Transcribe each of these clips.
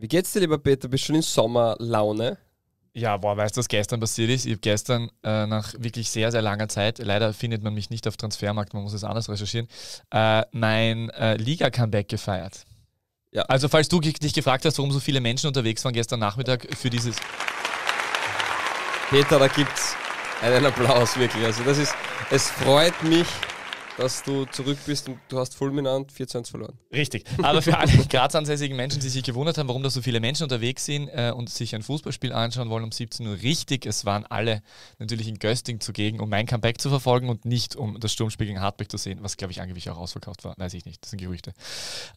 Wie geht's dir, lieber Peter? Bist du schon in Sommerlaune? Ja, boah, weißt du, was gestern passiert ist? Ich habe gestern äh, nach wirklich sehr, sehr langer Zeit, leider findet man mich nicht auf Transfermarkt, man muss es anders recherchieren, äh, mein äh, Liga-Comeback gefeiert. Ja. Also, falls du dich gefragt hast, warum so viele Menschen unterwegs waren gestern Nachmittag für dieses. Peter, da gibt's einen Applaus, wirklich. Also, das ist, es freut mich dass du zurück bist und du hast fulminant 4-1 verloren. Richtig. Aber für alle Graz ansässigen Menschen, die sich gewundert haben, warum da so viele Menschen unterwegs sind äh, und sich ein Fußballspiel anschauen wollen um 17 Uhr, richtig, es waren alle natürlich in Gösting zugegen, um mein Comeback zu verfolgen und nicht um das Sturmspiel gegen Hartberg zu sehen, was glaube ich angeblich auch ausverkauft war, weiß ich nicht, das sind Gerüchte.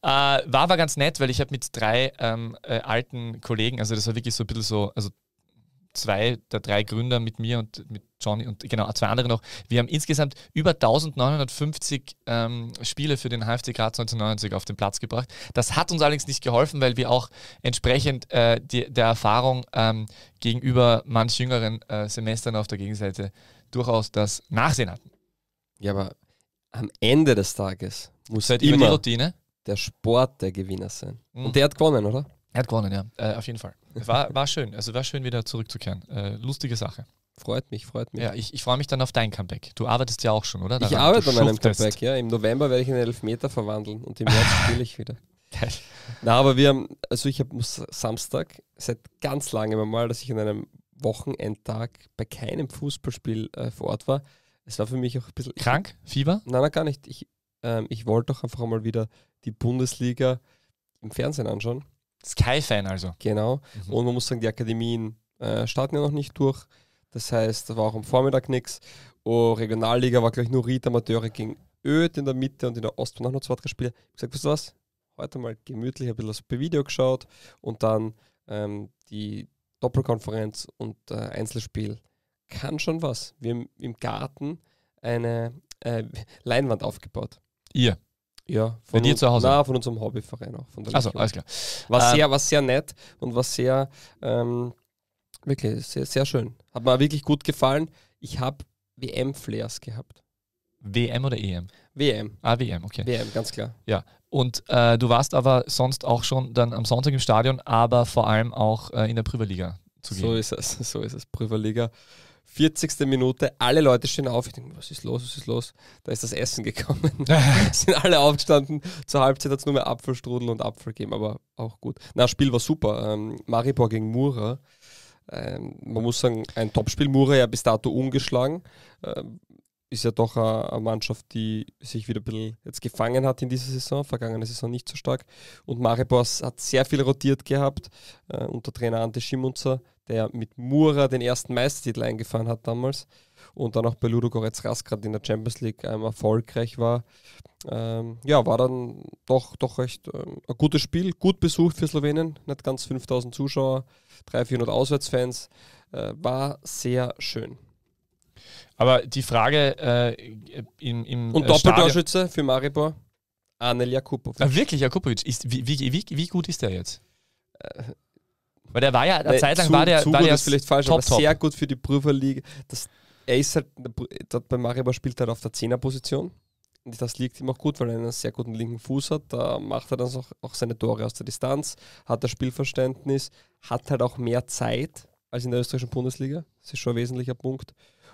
Äh, war aber ganz nett, weil ich habe mit drei ähm, äh, alten Kollegen, also das war wirklich so ein bisschen so, also zwei der drei Gründer mit mir und mit Johnny und genau zwei andere noch. Wir haben insgesamt über 1950 ähm, Spiele für den HFC Graz 1990 auf den Platz gebracht. Das hat uns allerdings nicht geholfen, weil wir auch entsprechend äh, die, der Erfahrung ähm, gegenüber manch jüngeren äh, Semestern auf der Gegenseite durchaus das Nachsehen hatten. Ja, aber am Ende des Tages muss halt immer die Routine. der Sport der Gewinner sein. Mhm. Und der hat gewonnen, oder? Er hat gewonnen, ja, äh, auf jeden Fall. War, war schön. Also war schön, wieder zurückzukehren. Äh, lustige Sache. Freut mich, freut mich. Ja, ich, ich freue mich dann auf dein Comeback. Du arbeitest ja auch schon, oder? Daran, ich arbeite an meinem Comeback, ja. Im November werde ich in Elfmeter verwandeln und im März spiele ich wieder. Geil. Na, aber wir haben, also ich habe Samstag seit ganz langem einmal, dass ich an einem Wochenendtag bei keinem Fußballspiel äh, vor Ort war. Es war für mich auch ein bisschen. Krank? Ich, Fieber? Nein, nein, gar nicht. Ich, ähm, ich wollte doch einfach mal wieder die Bundesliga im Fernsehen anschauen. Sky-Fan also. Genau. Mhm. Und man muss sagen, die Akademien äh, starten ja noch nicht durch. Das heißt, da war auch am Vormittag nichts. Oh, Regionalliga war gleich nur Ried Amateure gegen Öd in der Mitte und in der Ost waren auch noch zwei, drei Spiele. Ich habe gesagt, weißt du was? Heute mal gemütlich ein bisschen das Video geschaut und dann ähm, die Doppelkonferenz und äh, Einzelspiel. Kann schon was. Wir haben im Garten eine äh, Leinwand aufgebaut. Ihr? Ja, von, dir zu Hause? Nein, von unserem Hobbyverein auch. Von Achso, alles klar. War, ähm, sehr, war sehr nett und war sehr, ähm, wirklich, sehr, sehr schön. Hat mir wirklich gut gefallen. Ich habe WM-Flares gehabt. WM oder EM? WM. Ah, WM, okay. WM, ganz klar. Ja. Und äh, du warst aber sonst auch schon dann am Sonntag im Stadion, aber vor allem auch äh, in der Prüferliga zu gehen. So ist es, so ist es. Prüferliga 40. Minute, alle Leute stehen auf. Ich denke, was ist los, was ist los? Da ist das Essen gekommen. sind alle aufgestanden. Zur Halbzeit hat es nur mehr Apfelstrudel und Apfel gegeben, aber auch gut. Na, Spiel war super. Ähm, Maribor gegen Mura. Ähm, man muss sagen, ein Topspiel. Mura ja bis dato ungeschlagen. Ähm, ist ja doch eine Mannschaft, die sich wieder ein bisschen jetzt gefangen hat in dieser Saison, vergangene Saison nicht so stark. Und Maribor hat sehr viel rotiert gehabt äh, unter Trainer Ante Schimunzer der mit Mura den ersten Meistertitel eingefahren hat damals und dann auch bei Ludo Ludogorets Rasgrad in der Champions League ähm, erfolgreich war. Ähm, ja, war dann doch, doch recht ähm, ein gutes Spiel, gut besucht für Slowenien, nicht ganz 5000 Zuschauer, 300, 400 Auswärtsfans, äh, war sehr schön. Aber die Frage äh, im, im Und äh, Doppeltorschütze für Maribor, Anel Jakubovic. Ah, wirklich, Jakubovic, ist, wie, wie, wie, wie gut ist der jetzt? Äh, weil der war ja, eine Zeit lang zu, war der, zu war der ist vielleicht falsch, top, aber sehr gut für die Prüferliga. Das, er ist halt, dort bei Maribor spielt er auf der Zehnerposition. das liegt ihm auch gut, weil er einen sehr guten linken Fuß hat. Da macht er dann auch, auch seine Tore aus der Distanz, hat das Spielverständnis, hat halt auch mehr Zeit als in der österreichischen Bundesliga. Das ist schon ein wesentlicher Punkt.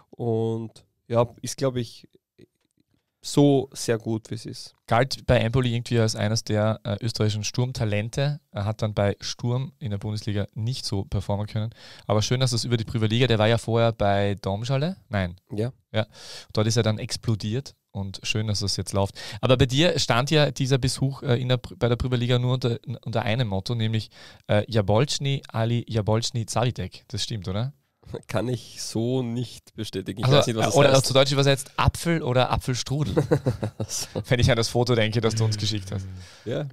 Und ja, ist, glaube ich, so sehr gut, wie es ist. Galt bei Empoli irgendwie als eines der äh, österreichischen Sturmtalente. Er hat dann bei Sturm in der Bundesliga nicht so performen können. Aber schön, dass das über die Privilegien, der war ja vorher bei Domschale. Nein. Ja. ja. Dort ist er dann explodiert und schön, dass das jetzt läuft. Aber bei dir stand ja dieser Besuch äh, der, bei der Privilegia nur unter, unter, einem Motto, nämlich äh, Jabolczny Ali Jabolczny Zalitek. Das stimmt, oder? Kann ich so nicht bestätigen. Ich also, weiß nicht, was das oder heißt. zu Deutsch übersetzt Apfel oder Apfelstrudel. so. Wenn ich an das Foto denke, das du uns geschickt hast. Ja.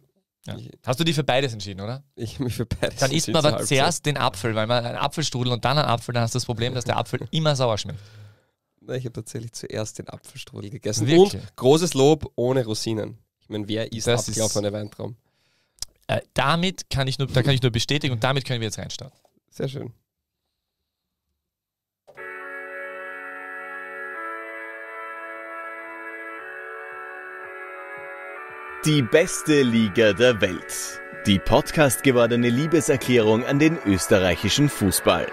ja. Hast du dich für beides entschieden, oder? Ich habe mich für beides Dann isst man aber zuerst den Apfel, weil man einen Apfelstrudel und dann einen Apfel, dann hast du das Problem, dass der Apfel immer sauer schmeckt. Ich habe tatsächlich zuerst den Apfelstrudel gegessen. Wirklich? Und großes Lob ohne Rosinen. Ich meine, wer isst das abgelaufene Weintraum? Äh, damit kann ich nur, da kann ich nur bestätigen und damit können wir jetzt reinstarten. Sehr schön. Die beste Liga der Welt. Die Podcast gewordene Liebeserklärung an den österreichischen Fußball.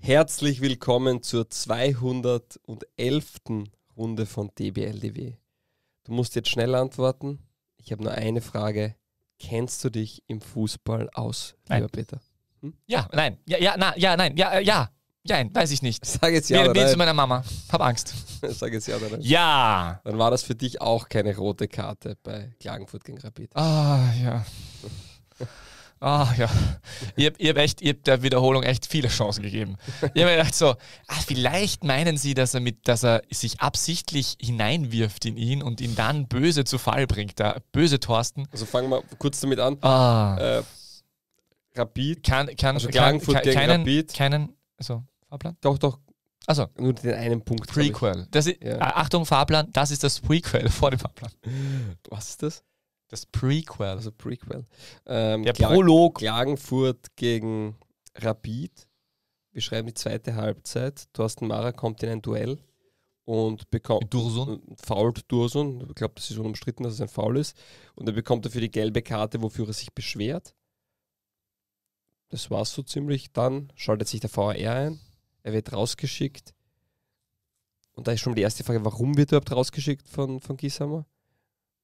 Herzlich willkommen zur 211. Runde von DBLDW. Du musst jetzt schnell antworten. Ich habe nur eine Frage. Kennst du dich im Fußball aus, lieber nein. Peter? Hm? Ja, ah. nein, ja, ja, na, ja, nein, ja, äh, ja, nein, weiß ich nicht. Sag jetzt ja. Wir gehen zu meiner Mama. Hab Angst. Sag jetzt ja oder nein. Ja. Dann war das für dich auch keine rote Karte bei Klagenfurt gegen Rapid. Ah, ja. Ah ja, ihr habt echt, ihr habt der Wiederholung echt viele Chancen gegeben. Ich habe mir gedacht so, ah, vielleicht meinen sie, dass er mit, dass er sich absichtlich hineinwirft in ihn und ihn dann böse zu Fall bringt, da böse Thorsten. Also fangen wir kurz damit an. Ah. Äh, Rapid. Kann, kann, also Klagenfurt kann, gegen keinen, Rapid. Keinen, also Fahrplan? Doch, doch. Also nur den einen Punkt. Prequel. Das ist, ja. Äh, Achtung Fahrplan, das ist das Prequel vor dem Fahrplan. Was ist das? Das Prequel. Also Prequel. Ähm, Der Klag Prolog. Klagenfurt gegen Rapid. Wir schreiben die zweite Halbzeit. Thorsten Mara kommt in ein Duell und bekommt. Dursun? Äh, Fault Dursun. Ich glaube, das ist unumstritten, dass es ein Foul ist. Und er bekommt dafür die gelbe Karte, wofür er sich beschwert. Das war's so ziemlich. Dann schaltet sich der VR ein. Er wird rausgeschickt. Und da ist schon die erste Frage, warum wird er überhaupt rausgeschickt von, von Giesamer?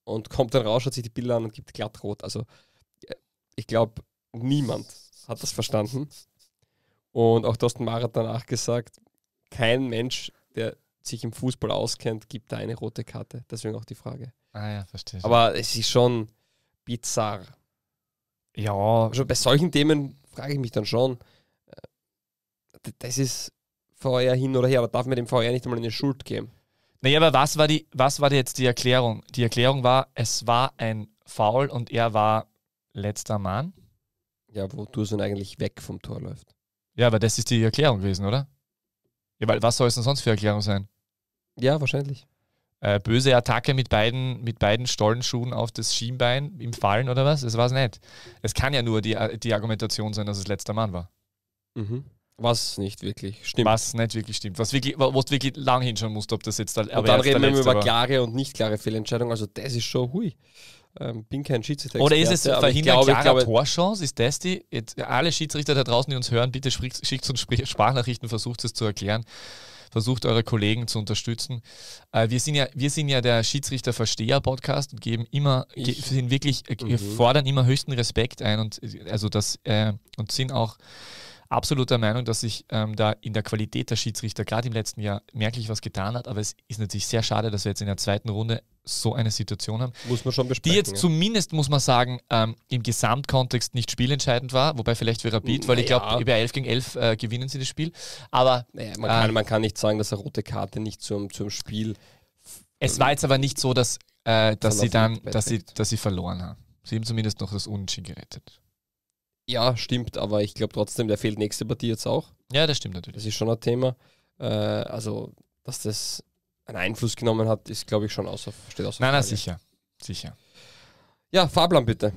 und kommt dann raus, schaut sich die Bilder an und gibt glatt rot. Also äh, ich glaube, niemand hat das verstanden. Und auch Thorsten Mara hat danach gesagt, kein Mensch, der sich im Fußball auskennt, gibt da eine rote Karte. Deswegen auch die Frage. Ah ja, verstehe. Ich. Aber es ist schon bizarr. Ja. Also bei solchen Themen frage ich mich dann schon, äh, das ist VR hin oder her, aber darf man dem VR nicht einmal in die Schuld geben? Naja, aber was war, die, was war jetzt die Erklärung? Die Erklärung war, es war ein Foul und er war letzter Mann. Ja, wo Dursun eigentlich weg vom Tor läuft. Ja, aber das ist die Erklärung gewesen, oder? Ja, weil was soll es denn sonst für Erklärung sein? Ja, wahrscheinlich. Äh, böse Attacke mit beiden, mit beiden Stollenschuhen auf das Schienbein im Fallen oder was? Das war es nicht. Es kann ja nur die, äh, die Argumentation sein, dass es letzter Mann war. Mhm. Was nicht wirklich stimmt. Was nicht wirklich stimmt. Was wirklich, wo du wirklich lang hinschauen musst, ob das jetzt da, Und dann reden wir über klare und nicht klare Fehlentscheidungen. Also das ist schon hui. Ähm, bin kein Schiedsrichter. Oder ist es verhindert klare klarer glaube, Torchance? Ist das die? Jetzt, alle Schiedsrichter da draußen, die uns hören, bitte schickt, uns Sprachnachrichten, versucht es zu erklären. Versucht eure Kollegen zu unterstützen. Äh, wir, sind ja, wir sind ja der Schiedsrichter-Versteher-Podcast und geben immer, ich, sind wirklich, äh, mhm. fordern immer höchsten Respekt ein und äh, also das äh, und sind auch absoluter Meinung, dass sich ähm, da in der Qualität der Schiedsrichter gerade im letzten Jahr merklich was getan hat, aber es ist natürlich sehr schade, dass wir jetzt in der zweiten Runde so eine Situation haben. Muss man schon besprechen. Die jetzt ja. zumindest, muss man sagen, ähm, im Gesamtkontext nicht spielentscheidend war, wobei vielleicht für Rapid, weil naja. ich glaube, über 11 gegen 11 äh, gewinnen sie das Spiel. Aber naja, man, kann, äh, man, kann, nicht sagen, dass eine rote Karte nicht zum, zum Spiel. Es war jetzt aber nicht so, dass, äh, dass, sie dann, dass, sie, dass sie verloren haben. Sie haben zumindest noch das Unentschieden gerettet. Ja, stimmt, aber ich glaube trotzdem, der fehlt nächste Partie jetzt auch. Ja, das stimmt natürlich. Das ist schon ein Thema. Äh, also, dass das einen Einfluss genommen hat, ist, glaube ich, schon außer, steht außer Nein, Frage. nein, sicher. Sicher. Ja, Fahrplan bitte.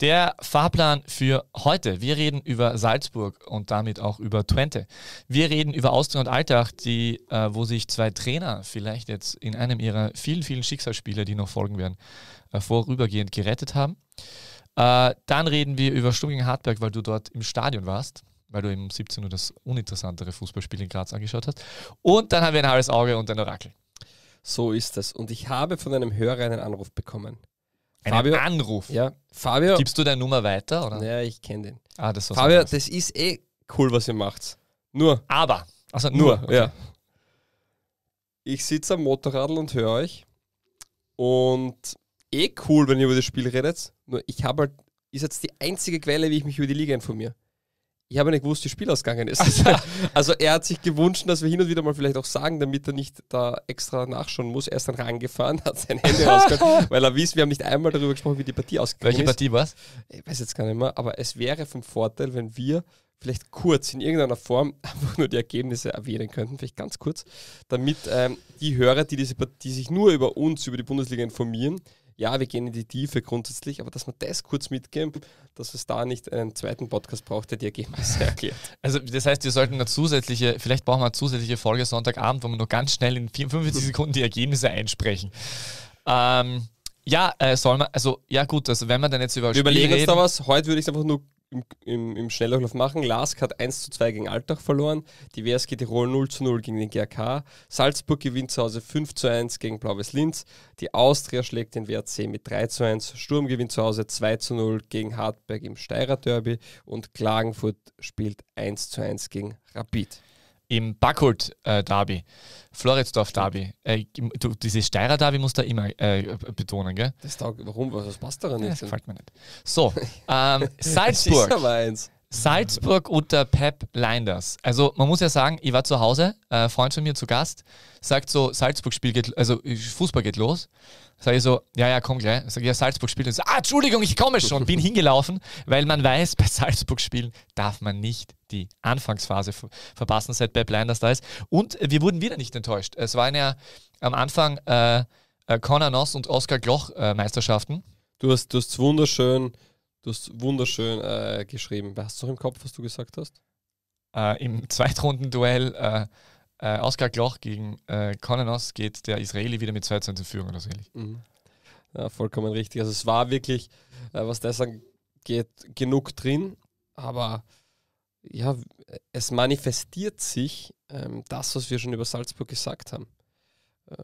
Der Fahrplan für heute. Wir reden über Salzburg und damit auch über Twente. Wir reden über Austria und Alltag, die, äh, wo sich zwei Trainer vielleicht jetzt in einem ihrer vielen, vielen Schicksalsspiele, die noch folgen werden, äh, vorübergehend gerettet haben. Äh, dann reden wir über Sturm gegen Hartberg, weil du dort im Stadion warst, weil du eben um 17 Uhr das uninteressantere Fußballspiel in Graz angeschaut hast. Und dann haben wir ein halbes Auge und ein Orakel. So ist das. Und ich habe von einem Hörer einen Anruf bekommen. Einen Fabio, Anruf? Ja. Fabio. Gibst du deine Nummer weiter? Oder? Ja, ich kenne den. Ah, das Fabio, das ist eh cool, was ihr macht. Nur. Aber. Also nur, nur okay. ja. Ich sitze am Motorradl und höre euch. Und eh cool, wenn ihr über das Spiel redet. Nur ich habe halt, ist jetzt die einzige Quelle, wie ich mich über die Liga informiere. Ich habe nicht gewusst, wie das Spiel ausgegangen ist. Also, also er hat sich gewünscht, dass wir hin und wieder mal vielleicht auch sagen, damit er nicht da extra nachschauen muss. Er ist dann rangefahren, hat sein Handy rausgeholt, weil er wies, wir haben nicht einmal darüber gesprochen, wie die Partie ausgegangen Welche ist. Welche Partie war es? Ich weiß jetzt gar nicht mehr, aber es wäre vom Vorteil, wenn wir vielleicht kurz in irgendeiner Form einfach nur die Ergebnisse erwähnen könnten, vielleicht ganz kurz, damit ähm, die Hörer, die, diese, die sich nur über uns, über die Bundesliga informieren, ja, wir gehen in die Tiefe grundsätzlich, aber dass man das kurz mitgeben, dass es da nicht einen zweiten Podcast braucht, der die Ergebnisse erklärt. Also das heißt, wir sollten eine zusätzliche, vielleicht brauchen wir eine zusätzliche Folge Sonntagabend, wo wir nur ganz schnell in 45 Sekunden die Ergebnisse einsprechen. Ähm, ja, äh, soll man, also ja gut, also wenn man dann jetzt über Spiel Überlegen reden, uns da was, heute würde ich es einfach nur im, im, im Schnelldurchlauf machen. Lask hat 1 zu 2 gegen Altach verloren. Die WSG Tirol 0 zu 0 gegen den GRK. Salzburg gewinnt zu Hause 5 zu 1 gegen Blaues Linz. Die Austria schlägt den WRC mit 3 zu 1. Sturm gewinnt zu Hause 2 zu 0 gegen Hartberg im Steirer Derby. Und Klagenfurt spielt 1 zu 1 gegen Rapid im Backholt-Derby, Floridsdorf-Derby. Äh, äh dieses Steirer-Derby musst du immer äh, betonen, gell? Das taugt, warum? Was passt daran nicht? Das gefällt mir nicht. So, ähm, Salzburg. Salzburg unter Pep Leinders. Also man muss ja sagen, ich war zu Hause, äh, Freund von mir zu Gast, sagt so, Salzburg-Spiel geht, also Fußball geht los. Sag ich so, ja, ja, komm gleich. Sag ich, ja, Salzburg spielt. So, ah, Entschuldigung, ich komme schon. Bin hingelaufen, weil man weiß, bei Salzburg spielen darf man nicht die Anfangsphase verpassen, seit bei Blinders da ist. Und wir wurden wieder nicht enttäuscht. Es waren ja am Anfang äh, äh, Conor Noss und Oskar Gloch äh, Meisterschaften. Du hast, du hast wunderschön, du hast wunderschön äh, geschrieben. Hast du noch im Kopf, was du gesagt hast? Äh, Im Zweitrundenduell äh, äh, Oscar Gloch gegen äh, Konanos geht der Israeli wieder mit 2 zu zur Führung oder so ähnlich. Mhm. Ja, vollkommen richtig. Also es war wirklich, äh, was das angeht, genug drin, aber ja, es manifestiert sich ähm, das, was wir schon über Salzburg gesagt haben. Äh,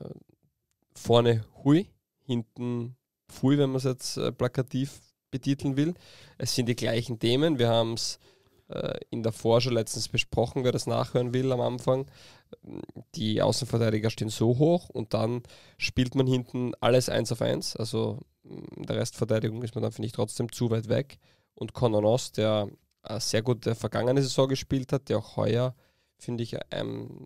vorne Hui, hinten Fui, wenn man es jetzt äh, plakativ betiteln will. Es sind die gleichen Themen. Wir haben es äh, in der Vorschau letztens besprochen, wer das nachhören will am Anfang. Die Außenverteidiger stehen so hoch und dann spielt man hinten alles eins auf eins. Also in mm, der Restverteidigung ist man dann, finde ich, trotzdem zu weit weg. Und Kononos, der äh, sehr gut der vergangene Saison gespielt hat, der auch heuer, finde ich, ähm,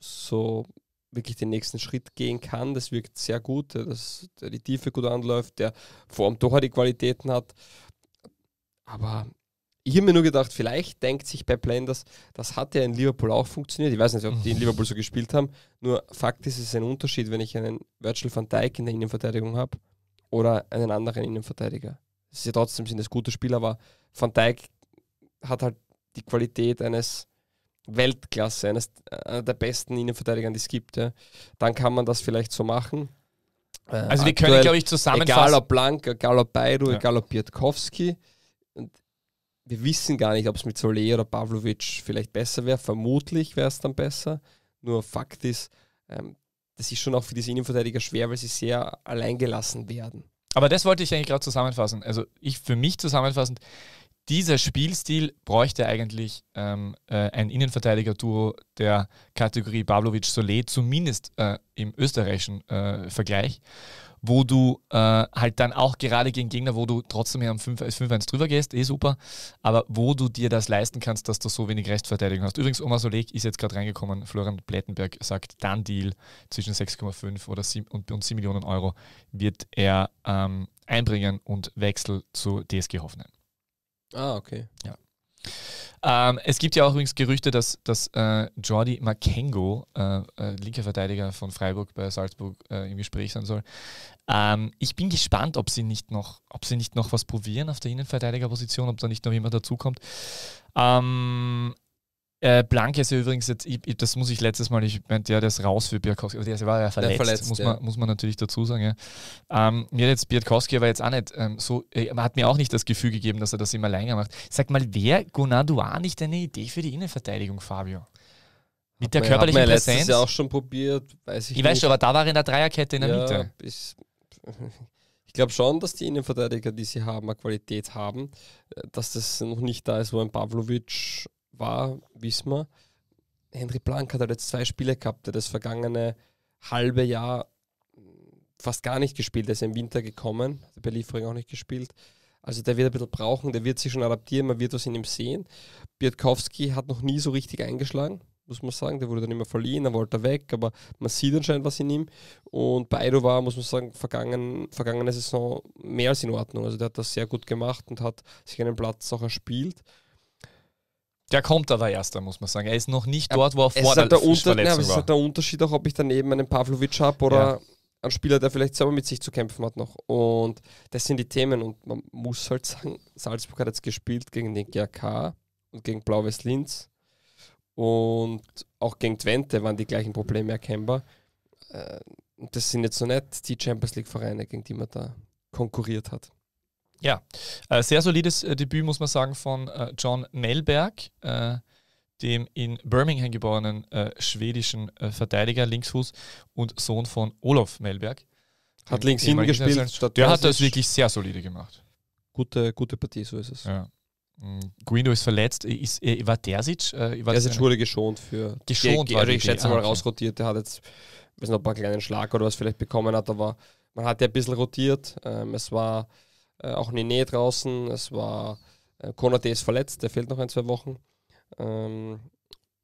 so wirklich den nächsten Schritt gehen kann. Das wirkt sehr gut, dass der die Tiefe gut anläuft, der vor allem doch die Qualitäten hat. Aber ich habe mir nur gedacht, vielleicht denkt sich bei Blenders, das hat ja in Liverpool auch funktioniert. Ich weiß nicht, ob die in mhm. Liverpool so gespielt haben. Nur Fakt ist, es ist ein Unterschied, wenn ich einen Virgil van Dijk in der Innenverteidigung habe oder einen anderen Innenverteidiger. Es ist ja trotzdem sind es gute Spieler, aber van Dijk hat halt die Qualität eines Weltklasse, eines einer äh, der besten Innenverteidiger, die es gibt. Ja. Dann kann man das vielleicht so machen. Äh, also, Aktuell, wir können, glaube ich, zusammenfassen. Egal ob Blank, egal ob Beidou, ja. egal ob Bietkowski wir wissen gar nicht, ob es mit Soleil oder Pavlovic vielleicht besser wäre. Vermutlich wäre es dann besser. Nur Fakt ist, ähm, das ist schon auch für diese Innenverteidiger schwer, weil sie sehr alleingelassen werden. Aber das wollte ich eigentlich gerade zusammenfassen. Also ich für mich zusammenfassend, dieser Spielstil bräuchte eigentlich ähm, äh, ein Innenverteidiger-Duo der Kategorie pavlovic soleil zumindest äh, im österreichischen äh, Vergleich wo du äh, halt dann auch gerade gegen Gegner, wo du trotzdem hier am 5-1 drüber gehst, eh super, aber wo du dir das leisten kannst, dass du so wenig Restverteidigung hast. Übrigens, Oma Soleg ist jetzt gerade reingekommen, Florian Plettenberg sagt, dann Deal zwischen 6,5 und, und 7 Millionen Euro wird er ähm, einbringen und Wechsel zu DSG Hoffenheim. Ah, okay. Ja. Ähm, es gibt ja auch übrigens Gerüchte, dass, dass äh, Jordi Makengo, äh, äh, linker Verteidiger von Freiburg bei Salzburg, äh, im Gespräch sein soll. Ähm, ich bin gespannt, ob sie, nicht noch, ob sie nicht noch was probieren auf der Innenverteidigerposition, ob da nicht noch jemand dazukommt. Ähm, äh, Blank ist ja übrigens jetzt, ich, ich, das muss ich letztes Mal, ich meinte ja, ist raus für Bierkowski, aber der war ja verletzt, verletzt muss, ja. Man, muss man natürlich dazu sagen. Ja. Ähm, mir hat jetzt Bierkowski aber jetzt auch nicht ähm, so, äh, hat mir auch nicht das Gefühl gegeben, dass er das immer länger macht. Sag mal, wäre Gonadua nicht eine Idee für die Innenverteidigung, Fabio? Mit hat der man, körperlichen hat man Präsenz. Das ja auch schon probiert, weiß ich, ich nicht. Ich weiß schon, aber da war er in der Dreierkette in der ja, Mitte. Ich, ich glaube schon, dass die Innenverteidiger, die sie haben, eine Qualität haben, äh, dass das noch nicht da ist, wo ein Pavlovic war, wissen wir. Henry Blank hat halt jetzt zwei Spiele gehabt, der das vergangene halbe Jahr hm, fast gar nicht gespielt. Der ist im Winter gekommen, hat bei Liefering auch nicht gespielt. Also der wird ein bisschen brauchen, der wird sich schon adaptieren, man wird was in ihm sehen. Biertkowski hat noch nie so richtig eingeschlagen, muss man sagen. Der wurde dann immer verliehen, dann wollte er weg, aber man sieht anscheinend was in ihm. Und Beido war, muss man sagen, vergangen, vergangene Saison mehr als in Ordnung. Also der hat das sehr gut gemacht und hat sich einen Platz auch erspielt. Der kommt aber erst, muss man sagen. Er ist noch nicht dort, wo er vor der, halt der Unter ja, Es ist halt der Unterschied auch, ob ich daneben einen Pavlovic habe oder ja. einen Spieler, der vielleicht selber mit sich zu kämpfen hat noch. Und das sind die Themen. Und man muss halt sagen, Salzburg hat jetzt gespielt gegen den GRK und gegen blau west Linz. Und auch gegen Twente waren die gleichen Probleme erkennbar. Äh, das sind jetzt noch nicht die Champions League-Vereine, gegen die man da konkurriert hat. Ja, äh, sehr solides äh, Debüt, muss man sagen, von äh, John Melberg, dem in Birmingham geborenen schwedischen Verteidiger, Linksfuß und Sohn von Olof Melberg. Hat links hinten gespielt. Statt der hat das wirklich sehr solide gemacht. Gute, gute Partie, so ist es. Ja. Mm, Guido ist verletzt. Ist, äh, war Dersic? Äh, war Terzic wurde geschont für. Geschont, die, war also ich schätze mal ah, rausrotiert. Der hat jetzt weiß noch, ein paar kleinen Schlag oder was vielleicht bekommen hat, aber man hat ja ein bisschen rotiert. Ähm, es war äh, auch Nene draußen, es war äh, Konate ist verletzt, der fehlt noch ein, zwei Wochen. Ähm,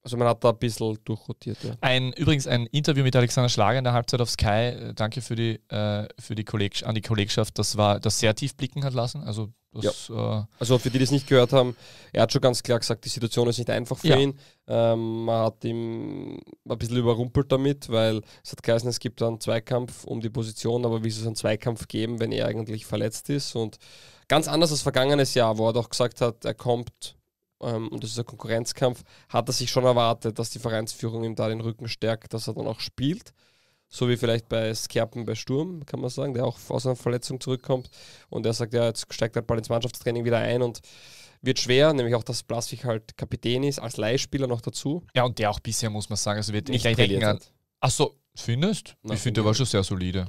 also man hat da ein bisschen durchrotiert, ja. Ein, übrigens ein Interview mit Alexander Schlager in der Halbzeit auf Sky. Äh, danke für die, äh, für die an die Kollegschaft. Das war, das sehr tief blicken hat lassen. Also, das, ja. äh also für die, die es nicht gehört haben, er hat schon ganz klar gesagt, die Situation ist nicht einfach für ja. ihn. Ähm, man hat ihm ein bisschen überrumpelt damit, weil es hat geheißen, es gibt einen Zweikampf um die Position, aber wie soll es einen Zweikampf geben, wenn er eigentlich verletzt ist? Und ganz anders als vergangenes Jahr, wo er doch gesagt hat, er kommt ähm, und das ist ein Konkurrenzkampf, hat er sich schon erwartet, dass die Vereinsführung ihm da den Rücken stärkt, dass er dann auch spielt. So wie vielleicht bei Skerpen bei Sturm, kann man sagen, der auch aus einer Verletzung zurückkommt und er sagt, ja, jetzt steigt er bald ins Mannschaftstraining wieder ein und wird schwer, nämlich auch, dass Blaswig halt Kapitän ist, als Leihspieler noch dazu. Ja, und der auch bisher, muss man sagen, also wird nicht denken an. Achso, findest? Nein, ich finde, der war schon sehr solide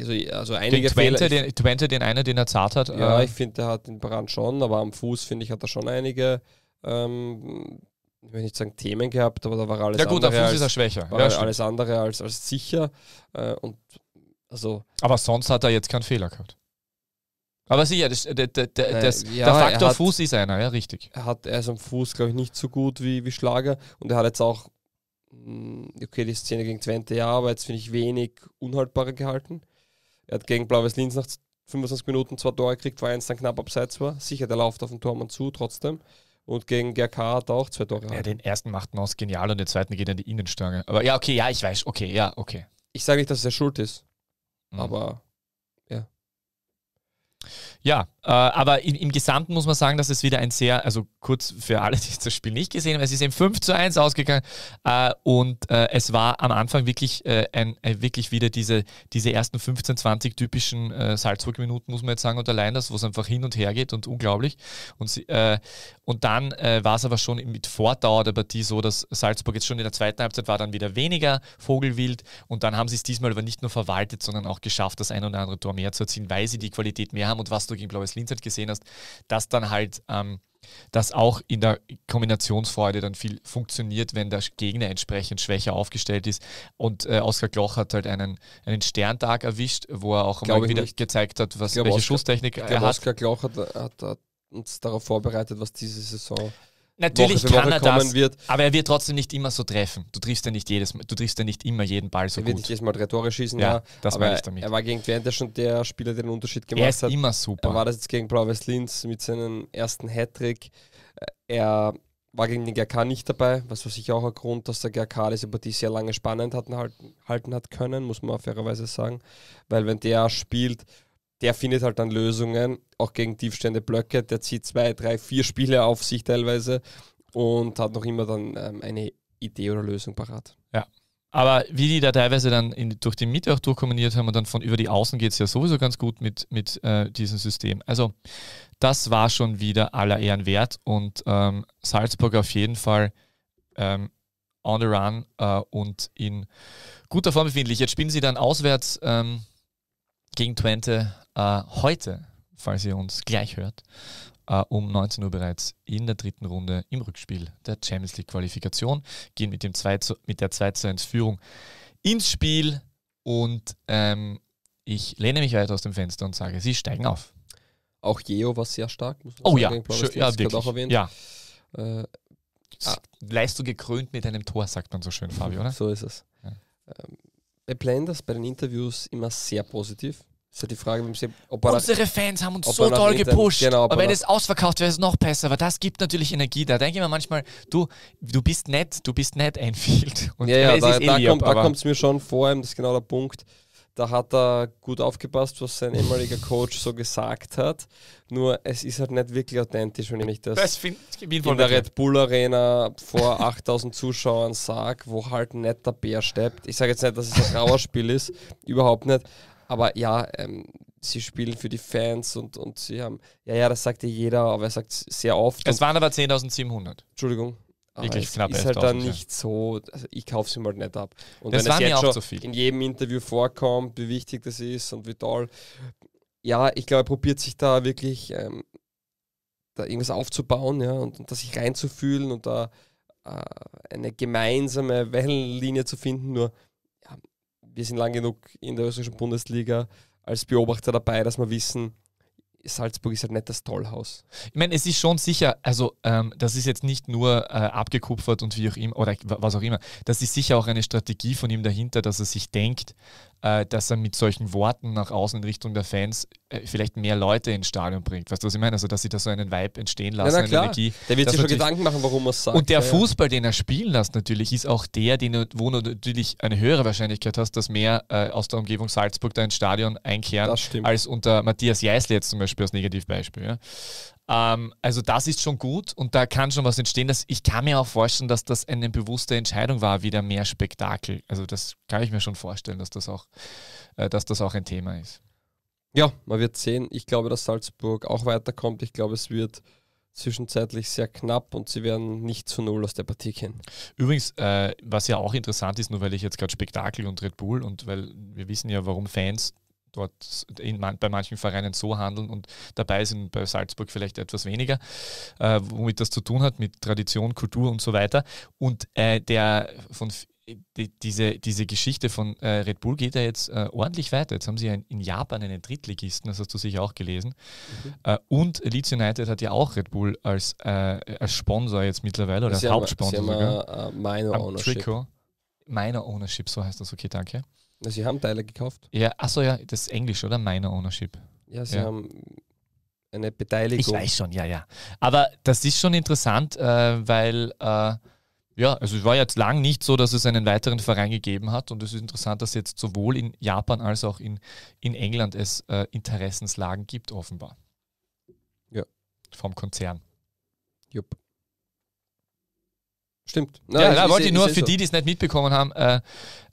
also, also einige den Twente, Fehler. Den, Twente, den einen, den er zart hat. Ja, äh, ich finde, der hat den Brand schon, aber am Fuß, finde ich, hat er schon einige, ähm, ich will nicht sagen Themen gehabt, aber da war alles ja, gut, andere. Als, ist er schwächer. Ja, alles andere als, als sicher. Äh, und also aber sonst hat er jetzt keinen Fehler gehabt. Aber sicher, das, das, das, äh, das ja, der Faktor hat, Fuß ist einer, ja, richtig. Er, hat, er ist am Fuß, glaube ich, nicht so gut wie, wie Schlager und er hat jetzt auch mm, okay, die Szene gegen Twente, ja, aber jetzt finde ich wenig unhaltbarer gehalten. Er hat gegen Blaues Linz nach 25 Minuten zwei Tore gekriegt, war eins dann knapp abseits war. Sicher, der läuft auf den Tormann zu, trotzdem. Und gegen GRK hat er auch zwei Tore. Ja, den ersten macht Maus genial und den zweiten geht in die Innenstange. Aber ja, okay, ja, ich weiß. Okay, ja, okay. Ich sage nicht, dass er schuld ist. Mhm. Aber ja. Ja, äh, aber im, im, Gesamten muss man sagen, dass es wieder ein sehr, also kurz für alle, die das Spiel nicht gesehen haben, es ist eben 5 zu 1 ausgegangen äh, und äh, es war am Anfang wirklich, äh, ein, äh, wirklich wieder diese, diese ersten 15, 20 typischen äh, Salzburg-Minuten, muss man jetzt sagen, und allein das, wo es einfach hin und her geht und unglaublich. Und, sie, und dann war es aber schon mit Vordauer der Partie so, dass Salzburg jetzt schon in der zweiten Halbzeit war dann wieder weniger Vogelwild und dann haben sie es diesmal aber nicht nur verwaltet, sondern auch geschafft, das ein oder andere Tor mehr zu erzielen, weil sie die Qualität mehr haben und was du gegen Blaues als Linz halt gesehen hast, dass dann halt ähm, dass auch in der Kombinationsfreude dann viel funktioniert, wenn der Gegner entsprechend schwächer aufgestellt ist. Und äh, Oskar Gloch hat halt einen, einen Sterntag erwischt, wo er auch mal wieder nicht. gezeigt hat, was, glaub, welche Oscar, Schusstechnik er hat. Oskar Gloch hat, hat, hat uns darauf vorbereitet, was diese Saison natürlich Woche kann Woche er das, wird. aber er wird trotzdem nicht immer so treffen. Du triffst ja nicht jedes Mal, du triffst ja nicht immer jeden Ball so er gut. Er wird nicht jedes Mal drei Tore schießen, ja, ja. das aber ich damit. Er war gegen Twente schon der Spieler, der den Unterschied gemacht hat. Er ist hat. immer super. Er war das jetzt gegen Blau-Weiß Linz mit seinem ersten Hattrick. Äh, er war gegen den GRK nicht dabei, was für sich auch ein Grund, dass der GRK diese Partie sehr lange spannend hatten, halten, halten hat können, muss man fairerweise sagen. Weil wenn der spielt, der findet halt dann Lösungen, auch gegen tiefstehende Blöcke. Der zieht zwei, drei, vier Spiele auf sich teilweise und hat noch immer dann ähm, eine Idee oder Lösung parat. Ja. Aber wie die da teilweise dann in, durch die Mitte auch durchkombiniert haben und dann von über die Außen geht es ja sowieso ganz gut mit, mit äh, diesem System. Also das war schon wieder aller Ehren wert und ähm, Salzburg auf jeden Fall ähm, on the run äh, und in guter Form befindlich. Jetzt spielen sie dann auswärts ähm, gegen Twente äh, heute, falls ihr uns gleich hört, äh, um 19 Uhr bereits in der dritten Runde im Rückspiel der Champions League Qualifikation, gehen mit, dem 2 zu, mit der 2 zu 1 Führung ins Spiel und ähm, ich lehne mich weiter aus dem Fenster und sage, sie steigen auf. Auch Jeo war sehr stark, muss man oh, sagen. ja, Schö ja auch erwähnt. Ja. Äh, ah. Leistung gekrönt mit einem Tor, sagt man so schön, Fabio, oder? So ist es. Ja. Ähm, bei Blenders, bei den Interviews immer sehr positiv. Ist halt die Frage, ob er Unsere Fans haben uns so toll gepusht. Genau, aber wenn es ausverkauft wäre, ist es noch besser. Aber das gibt natürlich Energie. Da denke ich mir manchmal, du, du bist nett, du bist nett, Enfield. Und ja, ja, da, da, lieb, da kommt es mir schon vor, das ist genau der Punkt. Da hat er gut aufgepasst, was sein ehemaliger Coach so gesagt hat. Nur es ist halt nicht wirklich authentisch, wenn ich das, das find, ich in der Red Bull Arena vor 8000 Zuschauern sage, wo halt nicht der Bär steppt. Ich sage jetzt nicht, dass es ein Trauerspiel ist, überhaupt nicht. Aber ja, ähm, sie spielen für die Fans und, und sie haben, ja, ja, das sagt ja jeder, aber er sagt sehr oft. Es waren aber 10.700. Entschuldigung. Wirklich ah, knapp ist halt dann nicht so, also ich kaufe sie mal halt nicht ab. Und das wenn war es jetzt schon viel. in jedem Interview vorkommt, wie wichtig das ist und wie toll. Ja, ich glaube, er probiert sich da wirklich ähm, da irgendwas aufzubauen ja, und, und da sich reinzufühlen und da äh, eine gemeinsame Wellenlinie zu finden. Nur wir sind lang genug in der österreichischen Bundesliga als Beobachter dabei, dass wir wissen, Salzburg ist halt nicht das Tollhaus. Ich meine, es ist schon sicher, also ähm, das ist jetzt nicht nur äh, abgekupfert und wie auch immer, oder was auch immer, das ist sicher auch eine Strategie von ihm dahinter, dass er sich denkt, äh, dass er mit solchen Worten nach außen in Richtung der Fans äh, vielleicht mehr Leute ins Stadion bringt. Weißt du, was ich meine? Also, dass sie da so einen Vibe entstehen lassen, ja, na klar. Energie. Der wird sich schon Gedanken machen, warum er es sagt. Und der ja, Fußball, den er spielen lässt, natürlich, ist auch der, den, wo du natürlich eine höhere Wahrscheinlichkeit hast, dass mehr äh, aus der Umgebung Salzburg da ins Stadion einkehren, als unter Matthias Jeißle jetzt zum Beispiel als Negativbeispiel. Ja? Ähm, also das ist schon gut und da kann schon was entstehen. Dass, ich kann mir auch vorstellen, dass das eine bewusste Entscheidung war, wieder mehr Spektakel. Also das kann ich mir schon vorstellen, dass das auch, äh, dass das auch ein Thema ist. Ja, man wird sehen. Ich glaube, dass Salzburg auch weiterkommt. Ich glaube, es wird zwischenzeitlich sehr knapp und sie werden nicht zu Null aus der Partie gehen. Übrigens, äh, was ja auch interessant ist, nur weil ich jetzt gerade Spektakel und Red Bull und weil wir wissen ja, warum Fans dort in, bei manchen Vereinen so handeln und dabei sind bei Salzburg vielleicht etwas weniger, äh, womit das zu tun hat, mit Tradition, Kultur und so weiter. Und äh, der von die, diese, diese Geschichte von äh, Red Bull geht ja jetzt äh, ordentlich weiter. Jetzt haben sie ja in, Japan einen Drittligisten, das hast du sicher auch gelesen. Okay. Mhm. Äh, und Leeds United hat ja auch Red Bull als, äh, als Sponsor jetzt mittlerweile oder als Hauptsponsor. Sie haben, sogar. Minor Ownership. Trikot. Minor Ownership, so heißt das, okay, danke. Na, Sie haben Teile gekauft? Ja, achso, ja, das ist Englisch, oder? Minor Ownership. Ja, Sie ja. haben eine Beteiligung. Ich weiß schon, ja, ja. Aber das ist schon interessant, äh, weil, äh, ja, also es war jetzt lang nicht so, dass es einen weiteren Verein gegeben hat. Und es ist interessant, dass jetzt sowohl in Japan als auch in, in England es äh, Interessenslagen gibt, offenbar. Ja. Vom Konzern. Jupp. Stimmt. Nein, ja, da wollte ich nur für so. die, die es nicht mitbekommen haben, äh,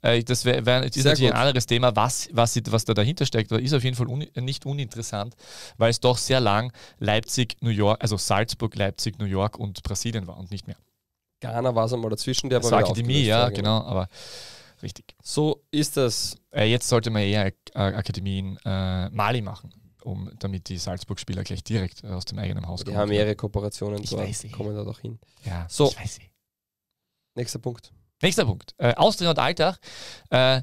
äh, das wär, wär ist natürlich gut. ein anderes Thema, was, was, was da dahinter steckt, aber ist auf jeden Fall un, nicht uninteressant, weil es doch sehr lang Leipzig, New York, also Salzburg, Leipzig, New York und Brasilien war und nicht mehr. Ghana war es einmal dazwischen, der war Akademie, ja, war, genau, genau, aber richtig. So ist das. Äh, jetzt sollte man eher Akademie äh, Akademien äh, Mali machen um, damit die Salzburg-Spieler gleich direkt äh, aus dem eigenen Haus die kommen. Die haben mehrere Kooperationen ich dort, weiß ich. kommen da doch hin. Ja, so, ich weiß ich. Nächster Punkt. Nächster Punkt. Äh, Austria und Alltag. Äh,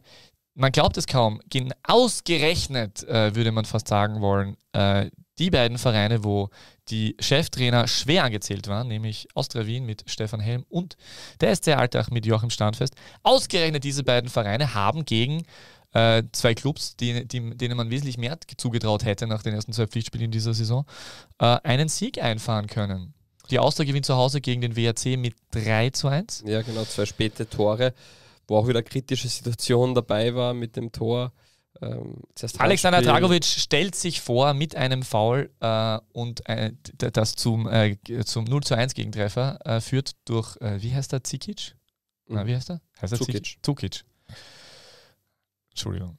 man glaubt es kaum. Gen ausgerechnet, äh, würde man fast sagen wollen, äh, die beiden Vereine, wo die Cheftrainer schwer angezählt waren, nämlich Austria Wien mit Stefan Helm und der SC Alltag mit Joachim Standfest. Ausgerechnet diese beiden Vereine haben gegen äh, zwei Clubs, die, die, denen man wesentlich mehr zugetraut hätte nach den ersten zwei Pflichtspielen dieser Saison, äh, einen Sieg einfahren können. Die Austria gewinnt zu Hause gegen den WRC mit 3 zu 1. Ja, genau, zwei späte Tore, wo auch wieder kritische Situation dabei war mit dem Tor. Ähm, Alexander Dragovic stellt sich vor mit einem Foul äh, und äh, das zum, äh, zum 0 zu 1 Gegentreffer äh, führt durch, äh, wie heißt der, Zikic? Mhm. Na, wie heißt er? Heißt er Zukic. Zukic. Entschuldigung.